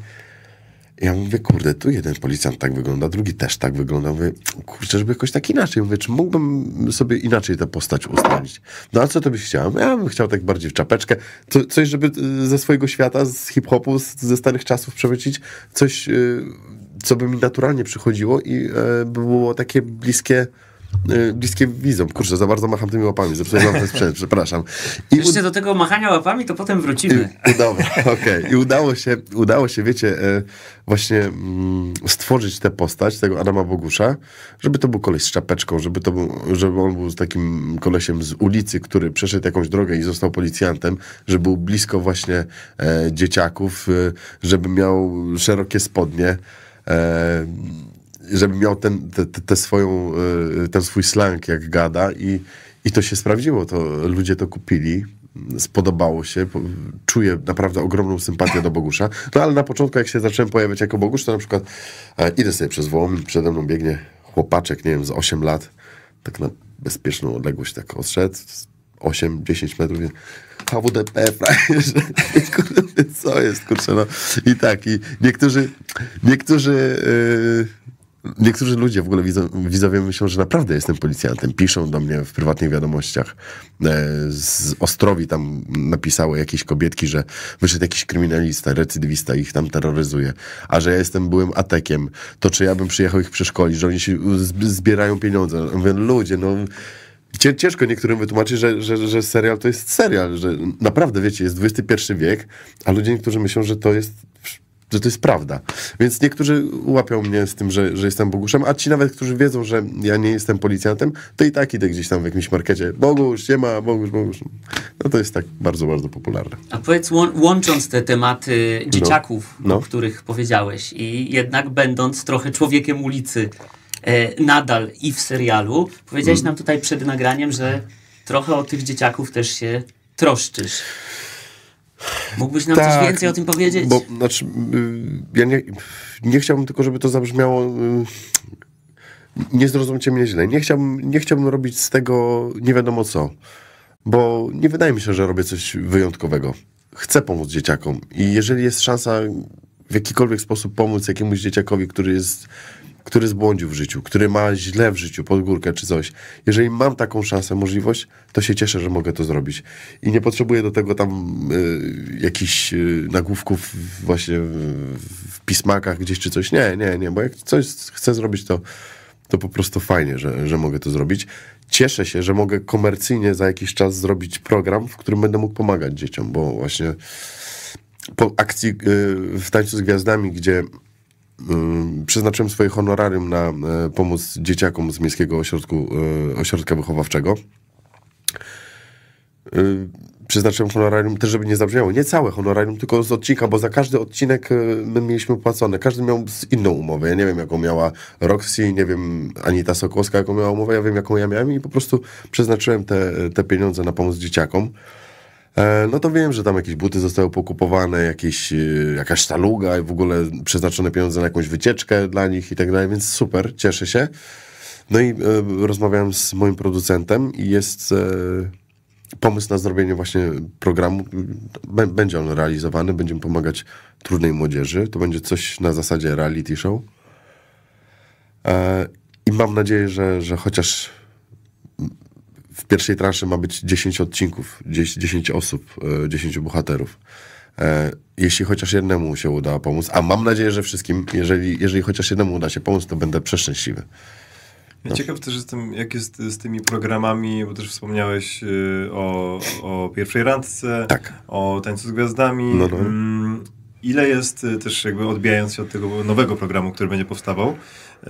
Ja mówię, kurde, tu jeden policjant tak wygląda, drugi też tak wygląda. Mówię, kurczę, żeby jakoś tak inaczej. Mówię, czy mógłbym sobie inaczej tę postać ustalić? No a co to byś chciał? Ja bym chciał tak bardziej w czapeczkę. coś, żeby y, ze swojego świata, z hip-hopu, ze starych czasów przewrócić coś, y, co by mi naturalnie przychodziło i e, było takie bliskie E, bliskie widzom. Kurczę, za bardzo macham tymi łapami, za wam ten sprzęt, przepraszam. I Jeszcze do tego machania łapami, to potem wrócimy. I, dobra, okej. Okay. I udało się, udało się, wiecie, e, właśnie mm, stworzyć tę postać tego Adama Bogusza, żeby to był koleś z czapeczką, żeby, to był, żeby on był takim kolesiem z ulicy, który przeszedł jakąś drogę i został policjantem, żeby był blisko właśnie e, dzieciaków, żeby miał szerokie spodnie, żeby miał ten, te, te swoją, e, ten swój slang, jak gada i, i to się sprawdziło, to ludzie to kupili, spodobało się, czuję naprawdę ogromną sympatię do Bogusza, no ale na początku, jak się zacząłem pojawiać jako Bogusz, to na przykład e, idę sobie przez Wołomin, przede mną biegnie chłopaczek, nie wiem, z 8 lat, tak na bezpieczną odległość tak odszedł, 8-10 metrów, HWDP, frajerze. co jest, kurczę, no. I tak, i niektórzy, niektórzy yy, Niektórzy ludzie, w ogóle widzowie myślą, że naprawdę jestem policjantem. Piszą do mnie w prywatnych wiadomościach. E, z Ostrowi tam napisały jakieś kobietki, że wyszedł jakiś kryminalista, recydywista ich tam terroryzuje. A że ja jestem byłym atekiem, to czy ja bym przyjechał ich przeszkolić, że oni się zbierają pieniądze. Mówię, ludzie, no... Ciężko niektórym wytłumaczyć, że, że, że serial to jest serial, że naprawdę, wiecie, jest XXI wiek, a ludzie niektórzy myślą, że to jest że to jest prawda. Więc niektórzy łapią mnie z tym, że, że jestem Boguszem, a ci nawet, którzy wiedzą, że ja nie jestem policjantem, to i tak idę gdzieś tam w jakimś markecie. Bogusz, nie ma, Bogusz, Bogusz. No to jest tak bardzo, bardzo popularne. A powiedz, łą łącząc te tematy no. dzieciaków, no, no. o których powiedziałeś i jednak będąc trochę człowiekiem ulicy e, nadal i w serialu, powiedziałeś mm. nam tutaj przed nagraniem, że trochę o tych dzieciaków też się troszczysz. Mógłbyś nam tak, coś więcej o tym powiedzieć? Bo, znaczy, y, ja nie, nie chciałbym tylko, żeby to zabrzmiało y, nie zrozumcie mnie źle. Nie chciałbym, nie chciałbym robić z tego nie wiadomo co, bo nie wydaje mi się, że robię coś wyjątkowego. Chcę pomóc dzieciakom i jeżeli jest szansa w jakikolwiek sposób pomóc jakiemuś dzieciakowi, który jest który zbłądził w życiu, który ma źle w życiu, pod górkę czy coś. Jeżeli mam taką szansę, możliwość, to się cieszę, że mogę to zrobić. I nie potrzebuję do tego tam y, jakichś y, nagłówków właśnie w, w pismakach gdzieś czy coś. Nie, nie, nie, bo jak coś chcę zrobić, to to po prostu fajnie, że, że mogę to zrobić. Cieszę się, że mogę komercyjnie za jakiś czas zrobić program, w którym będę mógł pomagać dzieciom, bo właśnie po akcji y, w Tańcu z Gwiazdami, gdzie Y, przeznaczyłem swoje honorarium na y, pomoc dzieciakom z Miejskiego Ośrodku, y, Ośrodka Wychowawczego. Przeznaczyłem honorarium, też żeby nie zabrzmiało, nie całe honorarium, tylko z odcinka, bo za każdy odcinek my mieliśmy płacone. Każdy miał inną umowę. Ja nie wiem, jaką miała Roxy, nie wiem, Anita Sokłowska, jaką miała umowę, ja wiem, jaką ja miałem i po prostu przeznaczyłem te, te pieniądze na pomoc dzieciakom. E, no to wiem, że tam jakieś buty zostały pokupowane, jakieś, e, jakaś taluga i w ogóle przeznaczone pieniądze na jakąś wycieczkę dla nich i tak dalej, więc super, cieszę się. No i e, rozmawiałem z moim producentem i jest pomysł na zrobienie właśnie programu. Będzie on realizowany, będziemy pomagać trudnej młodzieży. To będzie coś na zasadzie reality show. I mam nadzieję, że, że chociaż pierwszej transzy ma być 10 odcinków, 10 osób, 10 e, bohaterów. E, jeśli chociaż jednemu się uda pomóc, a mam nadzieję, że wszystkim, jeżeli, jeżeli chociaż jednemu uda się pomóc, to będę przeszczęśliwy. no. ciekaw też jestem, jak jest z tymi programami, bo też wspomniałeś y, o, o pierwszej randce, tak. o tańcu z gwiazdami. No, no. Mm, ile jest y, też, jakby odbijając się od tego nowego programu, który będzie powstawał, y,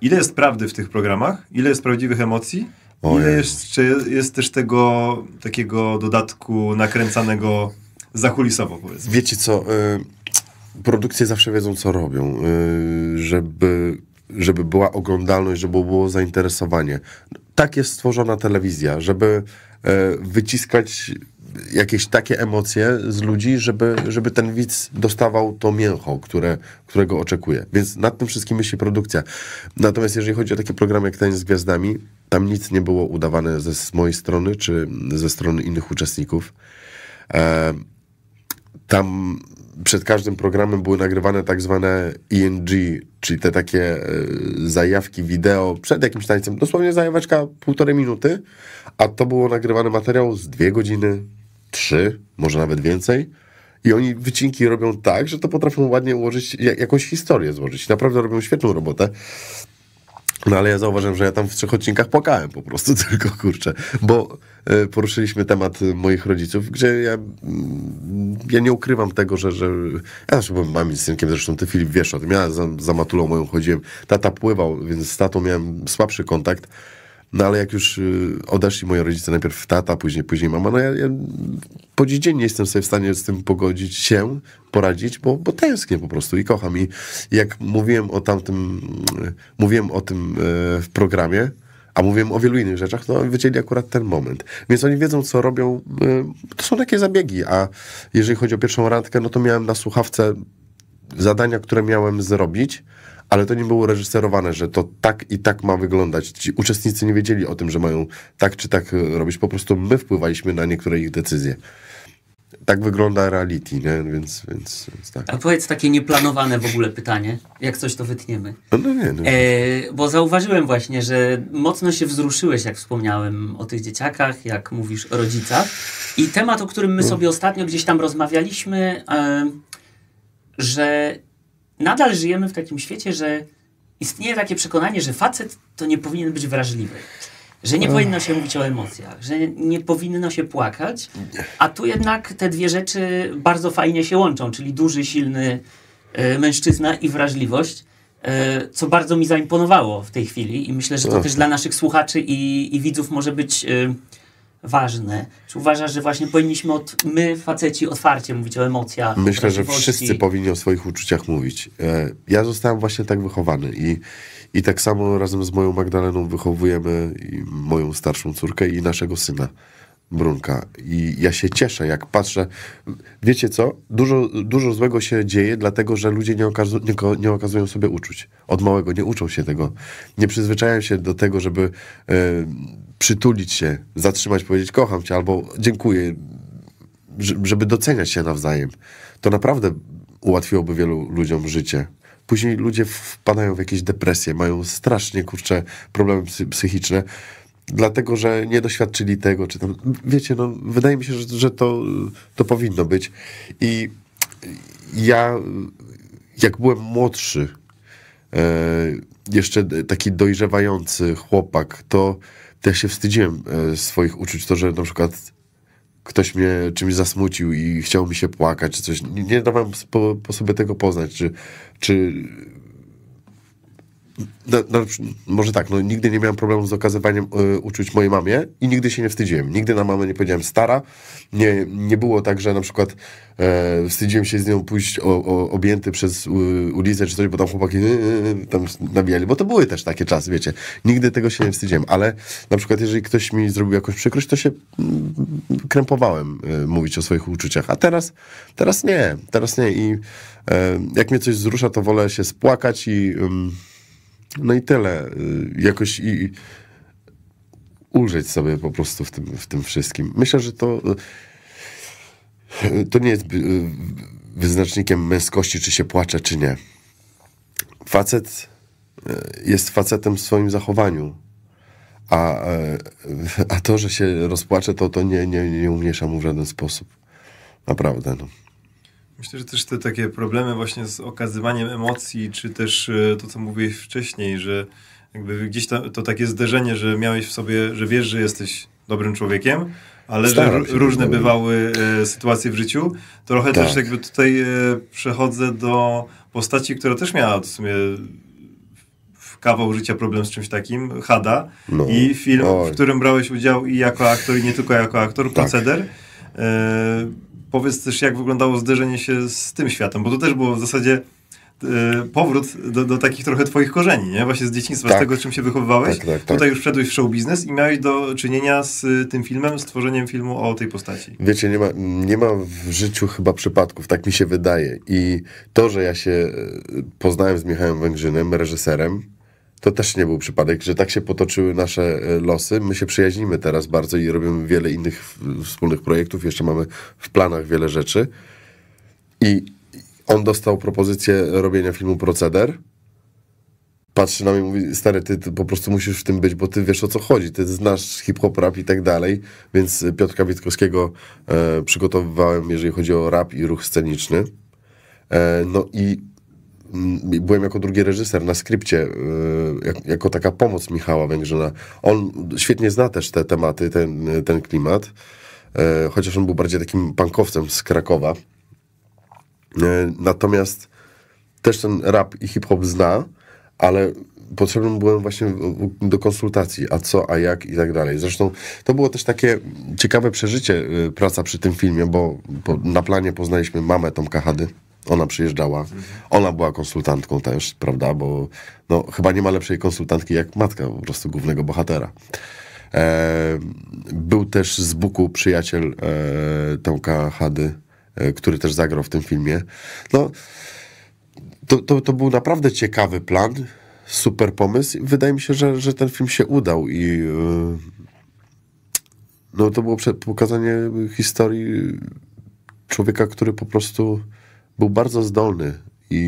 ile jest prawdy w tych programach, ile jest prawdziwych emocji Ile jest, jest też tego takiego dodatku nakręcanego zakulisowo, powiedzmy? Wiecie co, y, produkcje zawsze wiedzą, co robią, y, żeby, żeby była oglądalność, żeby było zainteresowanie. Tak jest stworzona telewizja, żeby y, wyciskać jakieś takie emocje z ludzi, żeby, żeby ten widz dostawał to mięcho, które, którego oczekuje. Więc nad tym wszystkim myśli produkcja. Natomiast jeżeli chodzi o takie programy jak ten z gwiazdami, tam nic nie było udawane ze, z mojej strony, czy ze strony innych uczestników. E, tam przed każdym programem były nagrywane tak zwane ING, czyli te takie e, zajawki wideo przed jakimś tańcem, dosłownie zajaweczka półtorej minuty, a to było nagrywane materiał z dwie godziny, trzy, może nawet więcej. I oni wycinki robią tak, że to potrafią ładnie ułożyć, jakąś historię złożyć. Naprawdę robią świetną robotę. No ale ja zauważyłem, że ja tam w trzech odcinkach płakałem po prostu tylko, kurczę, bo e, poruszyliśmy temat moich rodziców, gdzie ja, mm, ja nie ukrywam tego, że, że ja zawsze byłem z synkiem, zresztą ty Filip wiesz o tym, ja za, za matulą moją chodziłem, tata pływał, więc z tatą miałem słabszy kontakt, no ale jak już y, odeszli moi rodzice, najpierw tata, później, później mama, no ja, ja po dziś dzień nie jestem sobie w stanie z tym pogodzić się, poradzić, bo, bo tęsknię po prostu i kocham. I jak mówiłem o tamtym, y, mówiłem o tym y, w programie, a mówiłem o wielu innych rzeczach, no wycięli akurat ten moment. Więc oni wiedzą, co robią. To są takie zabiegi, a jeżeli chodzi o pierwszą randkę, no to miałem na słuchawce zadania, które miałem zrobić, ale to nie było reżyserowane, że to tak i tak ma wyglądać. Ci uczestnicy nie wiedzieli o tym, że mają tak czy tak e, robić, po prostu my wpływaliśmy na niektóre ich decyzje tak wygląda reality, nie? Więc, więc, więc, tak. A powiedz takie nieplanowane w ogóle pytanie. Jak coś to wytniemy. No, no nie, no. E, bo zauważyłem właśnie, że mocno się wzruszyłeś, jak wspomniałem o tych dzieciakach, jak mówisz o rodzicach. I temat, o którym my no. sobie ostatnio gdzieś tam rozmawialiśmy, e, że nadal żyjemy w takim świecie, że istnieje takie przekonanie, że facet to nie powinien być wrażliwy. Że nie powinno się mówić o emocjach, że nie powinno się płakać, a tu jednak te dwie rzeczy bardzo fajnie się łączą, czyli duży, silny y, mężczyzna i wrażliwość, y, co bardzo mi zaimponowało w tej chwili i myślę, że to też dla naszych słuchaczy i, i widzów może być y, ważne? Czy uważasz, że właśnie powinniśmy od, my, faceci, otwarcie mówić o emocjach? Myślę, o że wszyscy powinni o swoich uczuciach mówić. E, ja zostałem właśnie tak wychowany i, i tak samo razem z moją Magdaleną wychowujemy moją starszą córkę i naszego syna. Brunka. I ja się cieszę, jak patrzę. Wiecie co? Dużo, dużo złego się dzieje, dlatego że ludzie nie, okazu nie, nie okazują sobie uczuć. Od małego nie uczą się tego. Nie przyzwyczajają się do tego, żeby y, przytulić się, zatrzymać, powiedzieć kocham cię albo dziękuję, żeby doceniać się nawzajem. To naprawdę ułatwiłoby wielu ludziom życie. Później ludzie wpadają w jakieś depresje, mają strasznie kurcze problemy psychiczne dlatego, że nie doświadczyli tego, czy tam, wiecie, no, wydaje mi się, że, że to, to powinno być. I ja, jak byłem młodszy, e, jeszcze taki dojrzewający chłopak, to, to ja się wstydziłem e, swoich uczuć, to, że na przykład ktoś mnie czymś zasmucił i chciał mi się płakać, czy coś. Nie, nie dawałem po, po, sobie tego poznać, czy, czy no, no, może tak, no nigdy nie miałem problemu z okazywaniem y, uczuć mojej mamie i nigdy się nie wstydziłem. Nigdy na mamę nie powiedziałem stara. Nie, nie było tak, że na przykład e, wstydziłem się z nią pójść o, o, objęty przez y, ulicę czy coś, bo tam chłopaki y, y, y, tam nabijali, bo to były też takie czasy, wiecie. Nigdy tego się nie wstydziłem, ale na przykład jeżeli ktoś mi zrobił jakąś przykrość, to się mm, krępowałem y, mówić o swoich uczuciach, a teraz, teraz nie, teraz nie i e, jak mnie coś wzrusza, to wolę się spłakać i no i tyle. Y, jakoś i, ulżyć sobie po prostu w tym, w tym wszystkim. Myślę, że to y, to nie jest y, wyznacznikiem męskości, czy się płacze, czy nie. Facet jest facetem w swoim zachowaniu. A, a to, że się rozpłacze, to, to nie, nie, nie umniejsza mu w żaden sposób. Naprawdę. No. Myślę, że też te takie problemy właśnie z okazywaniem emocji, czy też e, to, co mówiłeś wcześniej, że jakby gdzieś to, to takie zderzenie, że miałeś w sobie, że wiesz, że jesteś dobrym człowiekiem, ale Staram że różne bywały e, sytuacje w życiu. Trochę tak. też jakby tutaj e, przechodzę do postaci, która też miała w sumie kawał życia problem z czymś takim, Hada no. i film, Oj. w którym brałeś udział i jako aktor, i nie tylko jako aktor, tak. Proceder. E, powiedz też, jak wyglądało zderzenie się z tym światem, bo to też było w zasadzie e, powrót do, do, takich trochę twoich korzeni, nie? Właśnie z dzieciństwa, tak. z tego, czym się wychowywałeś. Tak, tak, tak, Tutaj już wszedłeś w show biznes i miałeś do czynienia z e, tym filmem, stworzeniem filmu o tej postaci. Wiecie, nie ma, nie ma w życiu chyba przypadków, tak mi się wydaje. I to, że ja się e, poznałem z Michałem Węgrzynem, reżyserem, to też nie był przypadek, że tak się potoczyły nasze e, losy. My się przyjaźnimy teraz bardzo i robimy wiele innych wspólnych projektów. Jeszcze mamy w planach wiele rzeczy. I on dostał propozycję robienia filmu Proceder. Patrzy na mnie i mówi, stary, ty, ty, po prostu musisz w tym być, bo ty wiesz o co chodzi, ty znasz hip-hop, rap i tak dalej, więc e, Piotrka Witkowskiego e, przygotowywałem, jeżeli chodzi o rap i ruch sceniczny. E, no i Mm, byłem jako drugi reżyser na skrypcie, y, jako taka pomoc Michała Węgrzyna. On świetnie zna też te tematy, ten, ten klimat, e, chociaż on był bardziej takim pankowcem z Krakowa. E, natomiast też ten rap i hip-hop zna, ale potrzebny byłem właśnie do konsultacji, a co, a jak i tak dalej. Zresztą to było też takie ciekawe przeżycie, y, praca przy tym filmie, bo, bo na planie poznaliśmy mamę Tomka Hady. Ona przyjeżdżała. Ona była konsultantką też, prawda? Bo no, chyba nie ma lepszej konsultantki jak matka po prostu głównego bohatera. E, był też z Buku przyjaciel e, Tomka Hady, e, który też zagrał w tym filmie. No, to, to, to był naprawdę ciekawy plan, super pomysł. Wydaje mi się, że, że ten film się udał i e, no, to było pokazanie historii człowieka, który po prostu był bardzo zdolny i,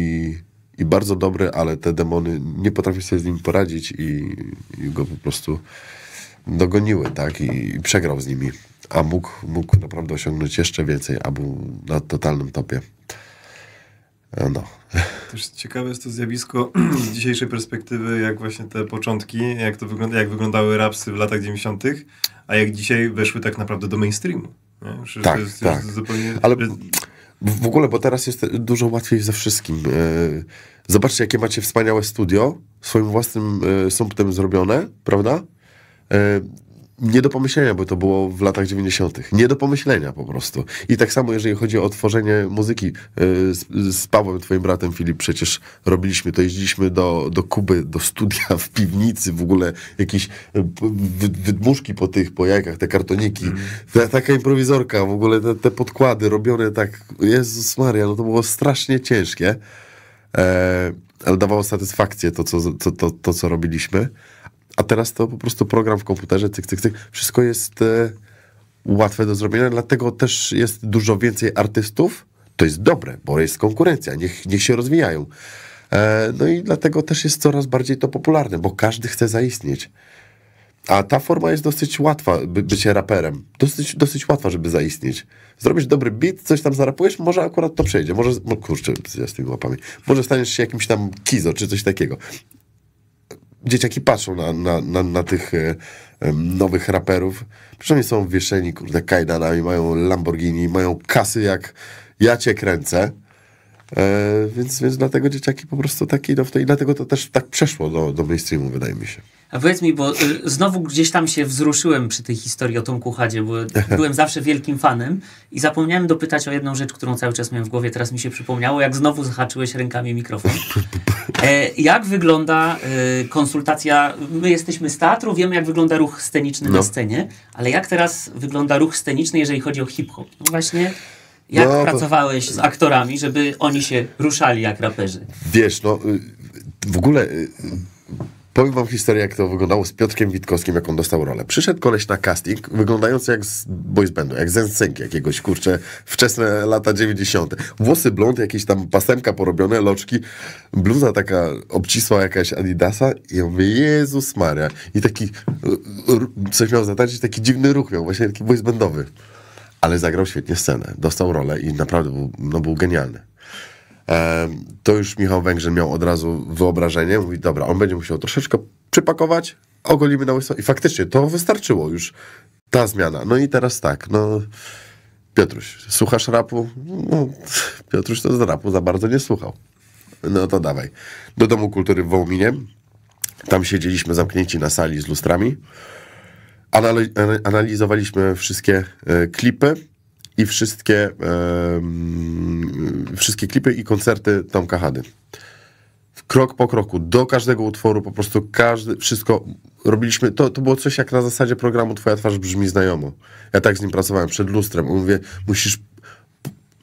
i bardzo dobry, ale te demony nie potrafiły sobie z nim poradzić i, i, go po prostu dogoniły, tak? I, I, przegrał z nimi. A mógł, mógł naprawdę osiągnąć jeszcze więcej, a był na totalnym topie. E, no. Też ciekawe jest to zjawisko z dzisiejszej perspektywy, jak właśnie te początki, jak to wygląda, jak wyglądały rapsy w latach 90., a jak dzisiaj weszły tak naprawdę do mainstreamu. Nie? Przecież tak, tak. Zupełnie... Ale w ogóle, bo teraz jest dużo łatwiej ze wszystkim. E, zobaczcie, jakie macie wspaniałe studio, swoim własnym e, sumptem zrobione, prawda? E, nie do pomyślenia, bo to było w latach 90. Nie do pomyślenia po prostu. I tak samo, jeżeli chodzi o tworzenie muzyki y, z, z Pawłem, twoim bratem Filip, przecież robiliśmy to, jeździliśmy do, do Kuby, do studia w piwnicy, w ogóle jakieś y, wydmuszki po tych, po jajkach, te kartoniki, ta, taka improwizorka, w ogóle te, te, podkłady robione tak, Jezus Maria, no to było strasznie ciężkie, e, ale dawało satysfakcję to, co, to, to, to co robiliśmy. A teraz to po prostu program w komputerze, cyk, cyk, cyk. Wszystko jest e, łatwe do zrobienia, dlatego też jest dużo więcej artystów. To jest dobre, bo jest konkurencja, niech, niech się rozwijają. E, no i dlatego też jest coraz bardziej to popularne, bo każdy chce zaistnieć. A ta forma jest dosyć łatwa, by, bycie raperem. Dosyć, dosyć łatwa, żeby zaistnieć. Zrobisz dobry beat, coś tam zarapujesz, może akurat to przejdzie. Może, no kurczę, ja z tymi łapami. Może staniesz się jakimś tam kizo, czy coś takiego dzieciaki patrzą na, na, na, na tych e, nowych raperów. Przynajmniej są wieszeni, kurde, kajdanami, mają Lamborghini, mają kasy jak ja cię kręcę. E, więc, więc dlatego dzieciaki po prostu takie idą no, w to i dlatego to też tak przeszło do, do mainstreamu, wydaje mi się. A powiedz mi, bo y, znowu gdzieś tam się wzruszyłem przy tej historii o tą Kuchadzie, bo byłem zawsze wielkim fanem i zapomniałem dopytać o jedną rzecz, którą cały czas miałem w głowie, teraz mi się przypomniało, jak znowu zahaczyłeś rękami mikrofon. E, jak wygląda y, konsultacja, my jesteśmy z teatru, wiemy jak wygląda ruch sceniczny no. na scenie, ale jak teraz wygląda ruch sceniczny, jeżeli chodzi o hip-hop? No właśnie... Jak no, pracowałeś z aktorami, żeby oni się ruszali jak raperzy? Wiesz, no y, w ogóle Powiem wam historię, jak to wyglądało z Piotrkiem Witkowskim, jak on dostał rolę. Przyszedł koleś na casting, wyglądający jak z boys bandu, jak z NSYNC jakiegoś, kurczę, wczesne lata 90. Włosy blond, jakieś tam pasemka porobione, loczki, bluza taka obcisła jakaś Adidasa i on mówię, Jezus Maria. I taki, coś miał zatańczyć, taki dziwny ruch miał, właśnie taki boys bandowy. Ale zagrał świetnie scenę, dostał rolę i naprawdę był, no, był genialny. E, to już Michał Węgrzyn miał od razu wyobrażenie. Mówi, dobra, on będzie musiał troszeczkę przypakować, ogolimy na łyso. I faktycznie to wystarczyło już, ta zmiana. No i teraz tak, no... Piotruś, słuchasz rapu? No, Piotruś to z rapu za bardzo nie słuchał. No to dawaj. Do Domu Kultury w Wołominie. Tam siedzieliśmy zamknięci na sali z lustrami. Analiz analizowaliśmy wszystkie e, klipy i wszystkie, wszystkie klipy i koncerty Tomka Hady. Krok po kroku, do każdego utworu, po prostu każdy, wszystko robiliśmy, to, to było coś jak na zasadzie programu Twoja twarz brzmi znajomo. Ja tak z nim pracowałem, przed lustrem, mówię, musisz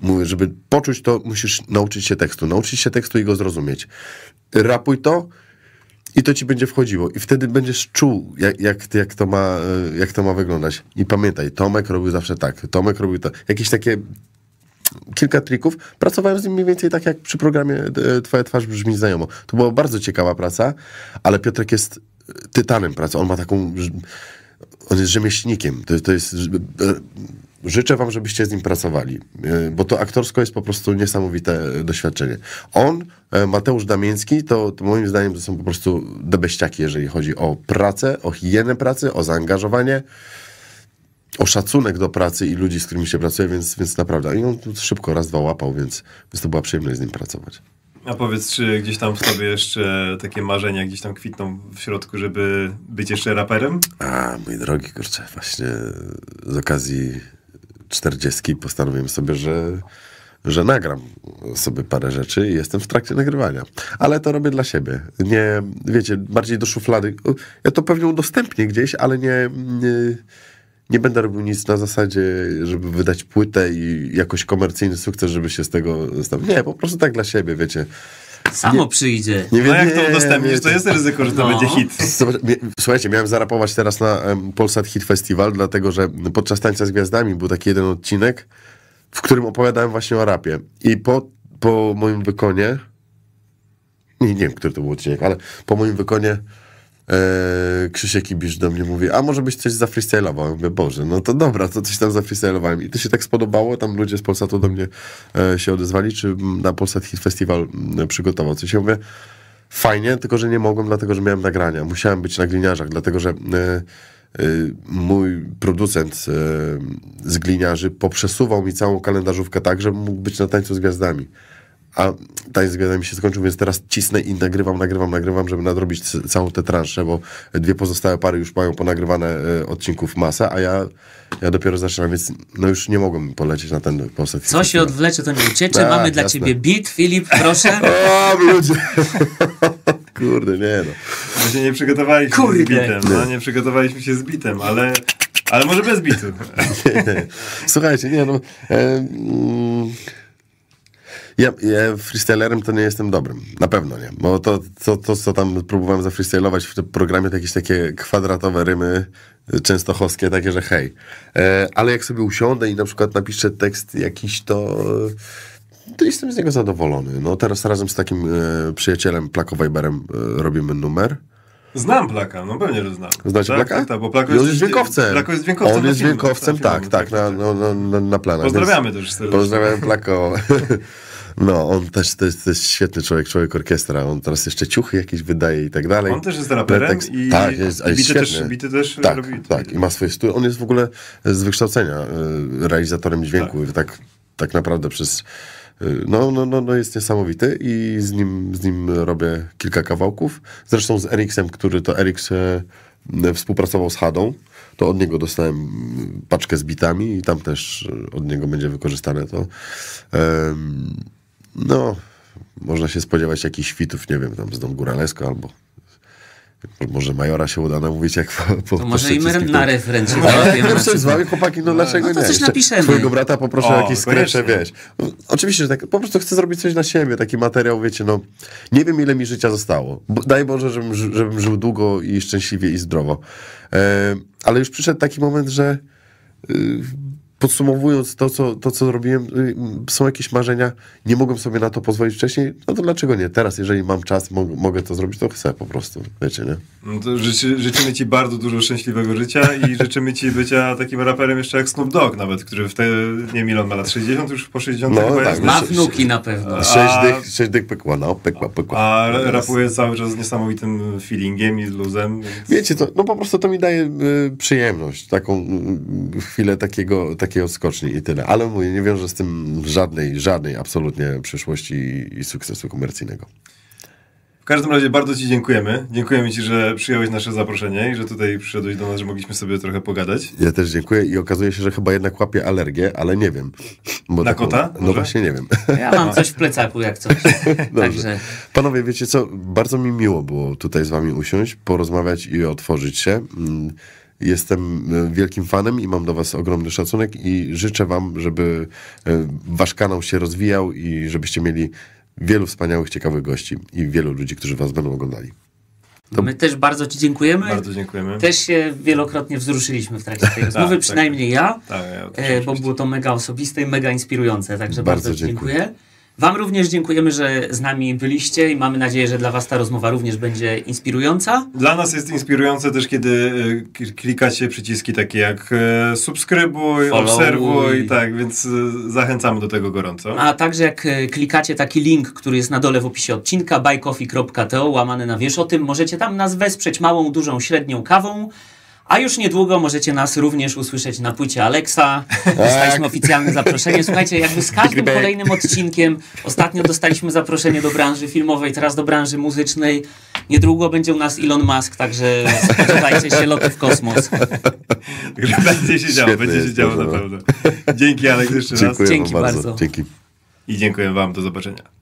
mówię, żeby poczuć to, musisz nauczyć się tekstu. Nauczyć się tekstu i go zrozumieć. Rapuj to i to ci będzie wchodziło. I wtedy będziesz czuł, jak, jak, jak, to, ma, e, jak to ma wyglądać. I pamiętaj, Tomek robił zawsze tak. Tomek robił to. Jakieś takie kilka trików. Pracowałem z nim mniej więcej tak, jak przy programie e, Twoja twarz brzmi znajomo. To była bardzo ciekawa praca, ale Piotrek jest e, tytanem pracy. On ma taką... On jest rzemieślnikiem. To, to jest życzę wam, żebyście z nim pracowali, y, bo to aktorsko jest po prostu niesamowite y, doświadczenie. On, e, Mateusz Damiński, to, to moim zdaniem to są po prostu debeściaki, jeżeli chodzi o pracę, o higienę pracy, o zaangażowanie o szacunek do pracy i ludzi, z którymi się pracuje, więc, więc naprawdę. I on tu szybko raz, dwa łapał, więc, więc to była przyjemność z nim pracować. A powiedz, czy gdzieś tam w sobie jeszcze takie marzenia gdzieś tam kwitną w środku, żeby być jeszcze raperem? A, mój drogi, kurczę, właśnie z okazji 40 postanowiłem sobie, że, że nagram sobie parę rzeczy i jestem w trakcie nagrywania. Ale to robię dla siebie. Nie, wiecie, bardziej do szuflady. Ja to pewnie udostępnię gdzieś, ale nie, nie, nie będę robił nic na zasadzie, żeby wydać płytę i jakoś komercyjny sukces, żeby się z tego... Nie, po prostu tak dla siebie, wiecie Samo nie, przyjdzie. Nie wiem, no jak to udostępnisz, to jest ryzyko, że to no. będzie hit. Słuchajcie, miałem zarapować teraz na Polsat Hit Festival, dlatego że podczas Tańca z Gwiazdami był taki jeden odcinek, w którym opowiadałem właśnie o rapie. I po, po moim wykonie, nie, nie wiem, który to był odcinek, ale po moim wykonie Eee, Krzysiek Ibisz do mnie mówi, a może byś coś zafreestylował? Ja mówię, Boże, no to dobra, to coś tam zafreestylowałem. I to się tak spodobało, tam ludzie z Polsatu do mnie e, się odezwali, czy na Polsat Hit Festival mm, przygotował coś. Ja mówię, fajnie, tylko że nie mogłem, dlatego że miałem nagrania. Musiałem być na gliniarzach, dlatego że e, e, mój producent e, z gliniarzy poprzesuwał mi całą kalendarzówkę tak, że mógł być na tańcu z gwiazdami a tań mi się skończył, więc teraz cisnę i nagrywam, nagrywam, nagrywam, żeby nadrobić całą tę transzę, bo dwie pozostałe pary już mają ponagrywane e, odcinków masę, a ja, ja dopiero zaczynam, więc no już nie mogłem polecieć na ten poset. Co się odwlecze, to nie uciecze. Tak, Mamy jasne. dla ciebie beat, Filip, proszę. o, ludzie! Kurde, nie no. My się nie przygotowaliśmy Kurde. z bitem, no nie przygotowaliśmy się z bitem, ale... Ale może bez bitu. nie, nie. Słuchajcie, nie no... E, mm, ja, ja freestylerem to nie jestem dobrym. Na pewno nie. Bo to, to, to co tam próbowałem zafreestylować w tym programie, to jakieś takie kwadratowe rymy, częstochowskie, takie, że hej. ale jak sobie usiądę i na przykład napiszę tekst jakiś, to to jestem z niego zadowolony. No teraz razem z takim e, przyjacielem, Plakowajberem, e, robimy numer. Znam Plaka, no pewnie, że znam. Znacie tak, Plaka? Tak, bo Plako jest, jest dźwiękowcem. Plako jest dźwiękowcem. On jest dźwiękowcem, tak, tak, tak, na, na, na planach. Pozdrawiamy też serdecznie. Pozdrawiam Plako. No, on też to jest, to jest świetny człowiek, człowiek orkiestra. On teraz jeszcze ciuchy jakieś wydaje i tak dalej. On też jest raperem i, tak, jest, i bity, też, bity też tak, robi. Tak, i ma swoje studio. On jest w ogóle z wykształcenia y, realizatorem dźwięku. Tak, tak, tak naprawdę przez... Y, no, no, no, no jest niesamowity i z nim, z nim robię kilka kawałków. Zresztą z Eriksem, który to Eriks e, współpracował z Hadą, to od niego dostałem mm, paczkę z bitami i tam też y, od niego będzie wykorzystane to. Um, no, można się spodziewać jakichś świtów, nie wiem, tam z Dom Góralesko albo może Majora się uda namówić, jak po, po to Może i my na referencie. No, referencie no, znaczy- z wami, chłopaki, no, no dlaczego no, to nie? coś napiszemy. Twojego brata poproszę o, jakieś skrecze, wiesz. No, oczywiście, że tak, po prostu chcę zrobić coś na siebie, taki materiał, wiecie, no. Nie wiem, ile mi życia zostało. Daj Boże, żebym, żebym żył długo i szczęśliwie i zdrowo. E, ale już przyszedł taki moment, że y, podsumowując to, co, to, co zrobiłem, y, są jakieś marzenia, nie mogłem sobie na to pozwolić wcześniej, no to dlaczego nie? Teraz, jeżeli mam czas, mogę to zrobić, to chcę po prostu, wiecie, nie? No to życzy, życzymy ci bardzo dużo szczęśliwego życia i życzymy ci bycia takim raperem jeszcze jak Snoop Dogg nawet, który w te, nie milion ma lat, 60 już po 60 no, chyba tak, jest. No ma wnuki na pewno. 6 dych, 6 dych pykła, no, pykła, pykła. A rapuje cały czas z niesamowitym feelingiem i luzem. Więc... Wiecie, to, no po prostu to mi daje y, przyjemność, taką y, y chwilę takiego, takiego takiej odskoczni i tyle. Ale mówię, nie wiąże z tym żadnej, żadnej absolutnie przyszłości i, sukcesu komercyjnego. W każdym razie bardzo Ci dziękujemy. Dziękujemy Ci, że przyjąłeś nasze zaproszenie i że tutaj przyszedłeś do nas, że mogliśmy sobie trochę pogadać. Ja też dziękuję i okazuje się, że chyba jednak łapię alergię, ale nie wiem. Bo Na taką, kota? No właśnie nie wiem. Ja mam coś w plecaku jak coś. Także... Panowie, wiecie co, bardzo mi miło było tutaj z Wami usiąść, porozmawiać i otworzyć się. Mm, Jestem e, wielkim fanem i mam do Was ogromny szacunek i życzę Wam, żeby e, Wasz kanał się rozwijał i żebyście mieli wielu wspaniałych, ciekawych gości i wielu ludzi, którzy Was będą oglądali. To... My też bardzo Ci dziękujemy. Bardzo dziękujemy. Też się wielokrotnie wzruszyliśmy w trakcie tej rozmowy, tak, tak. przynajmniej tak. ja, tak, ja e, bo było to mega osobiste i mega inspirujące, także bardzo, bardzo dziękuję. dziękuję. Wam również dziękujemy, że z nami byliście i mamy nadzieję, że dla Was ta rozmowa również będzie inspirująca. Dla nas jest inspirujące też, kiedy e, klikacie przyciski takie jak e, subskrybuj, obserwuj, tak, więc e, zachęcamy do tego gorąco. A także jak klikacie taki link, który jest na dole w opisie odcinka, buycoffee.to, łamane na wiesz o tym, możecie tam nas wesprzeć małą, dużą, średnią kawą. A już niedługo możecie nas również usłyszeć na płycie Alexa. Tak. Dostaliśmy oficjalne zaproszenie. Słuchajcie, jakby z każdym kolejnym odcinkiem, ostatnio dostaliśmy zaproszenie do branży filmowej, teraz do branży muzycznej. Niedługo będzie u nas Elon Musk, także spodziewajcie się lotów w kosmos. Będzie się działo, będzie się działo na pewno. Dzięki Aleks jeszcze raz. Dzięki bardzo. bardzo. Dzięki. I dziękuję wam, do zobaczenia.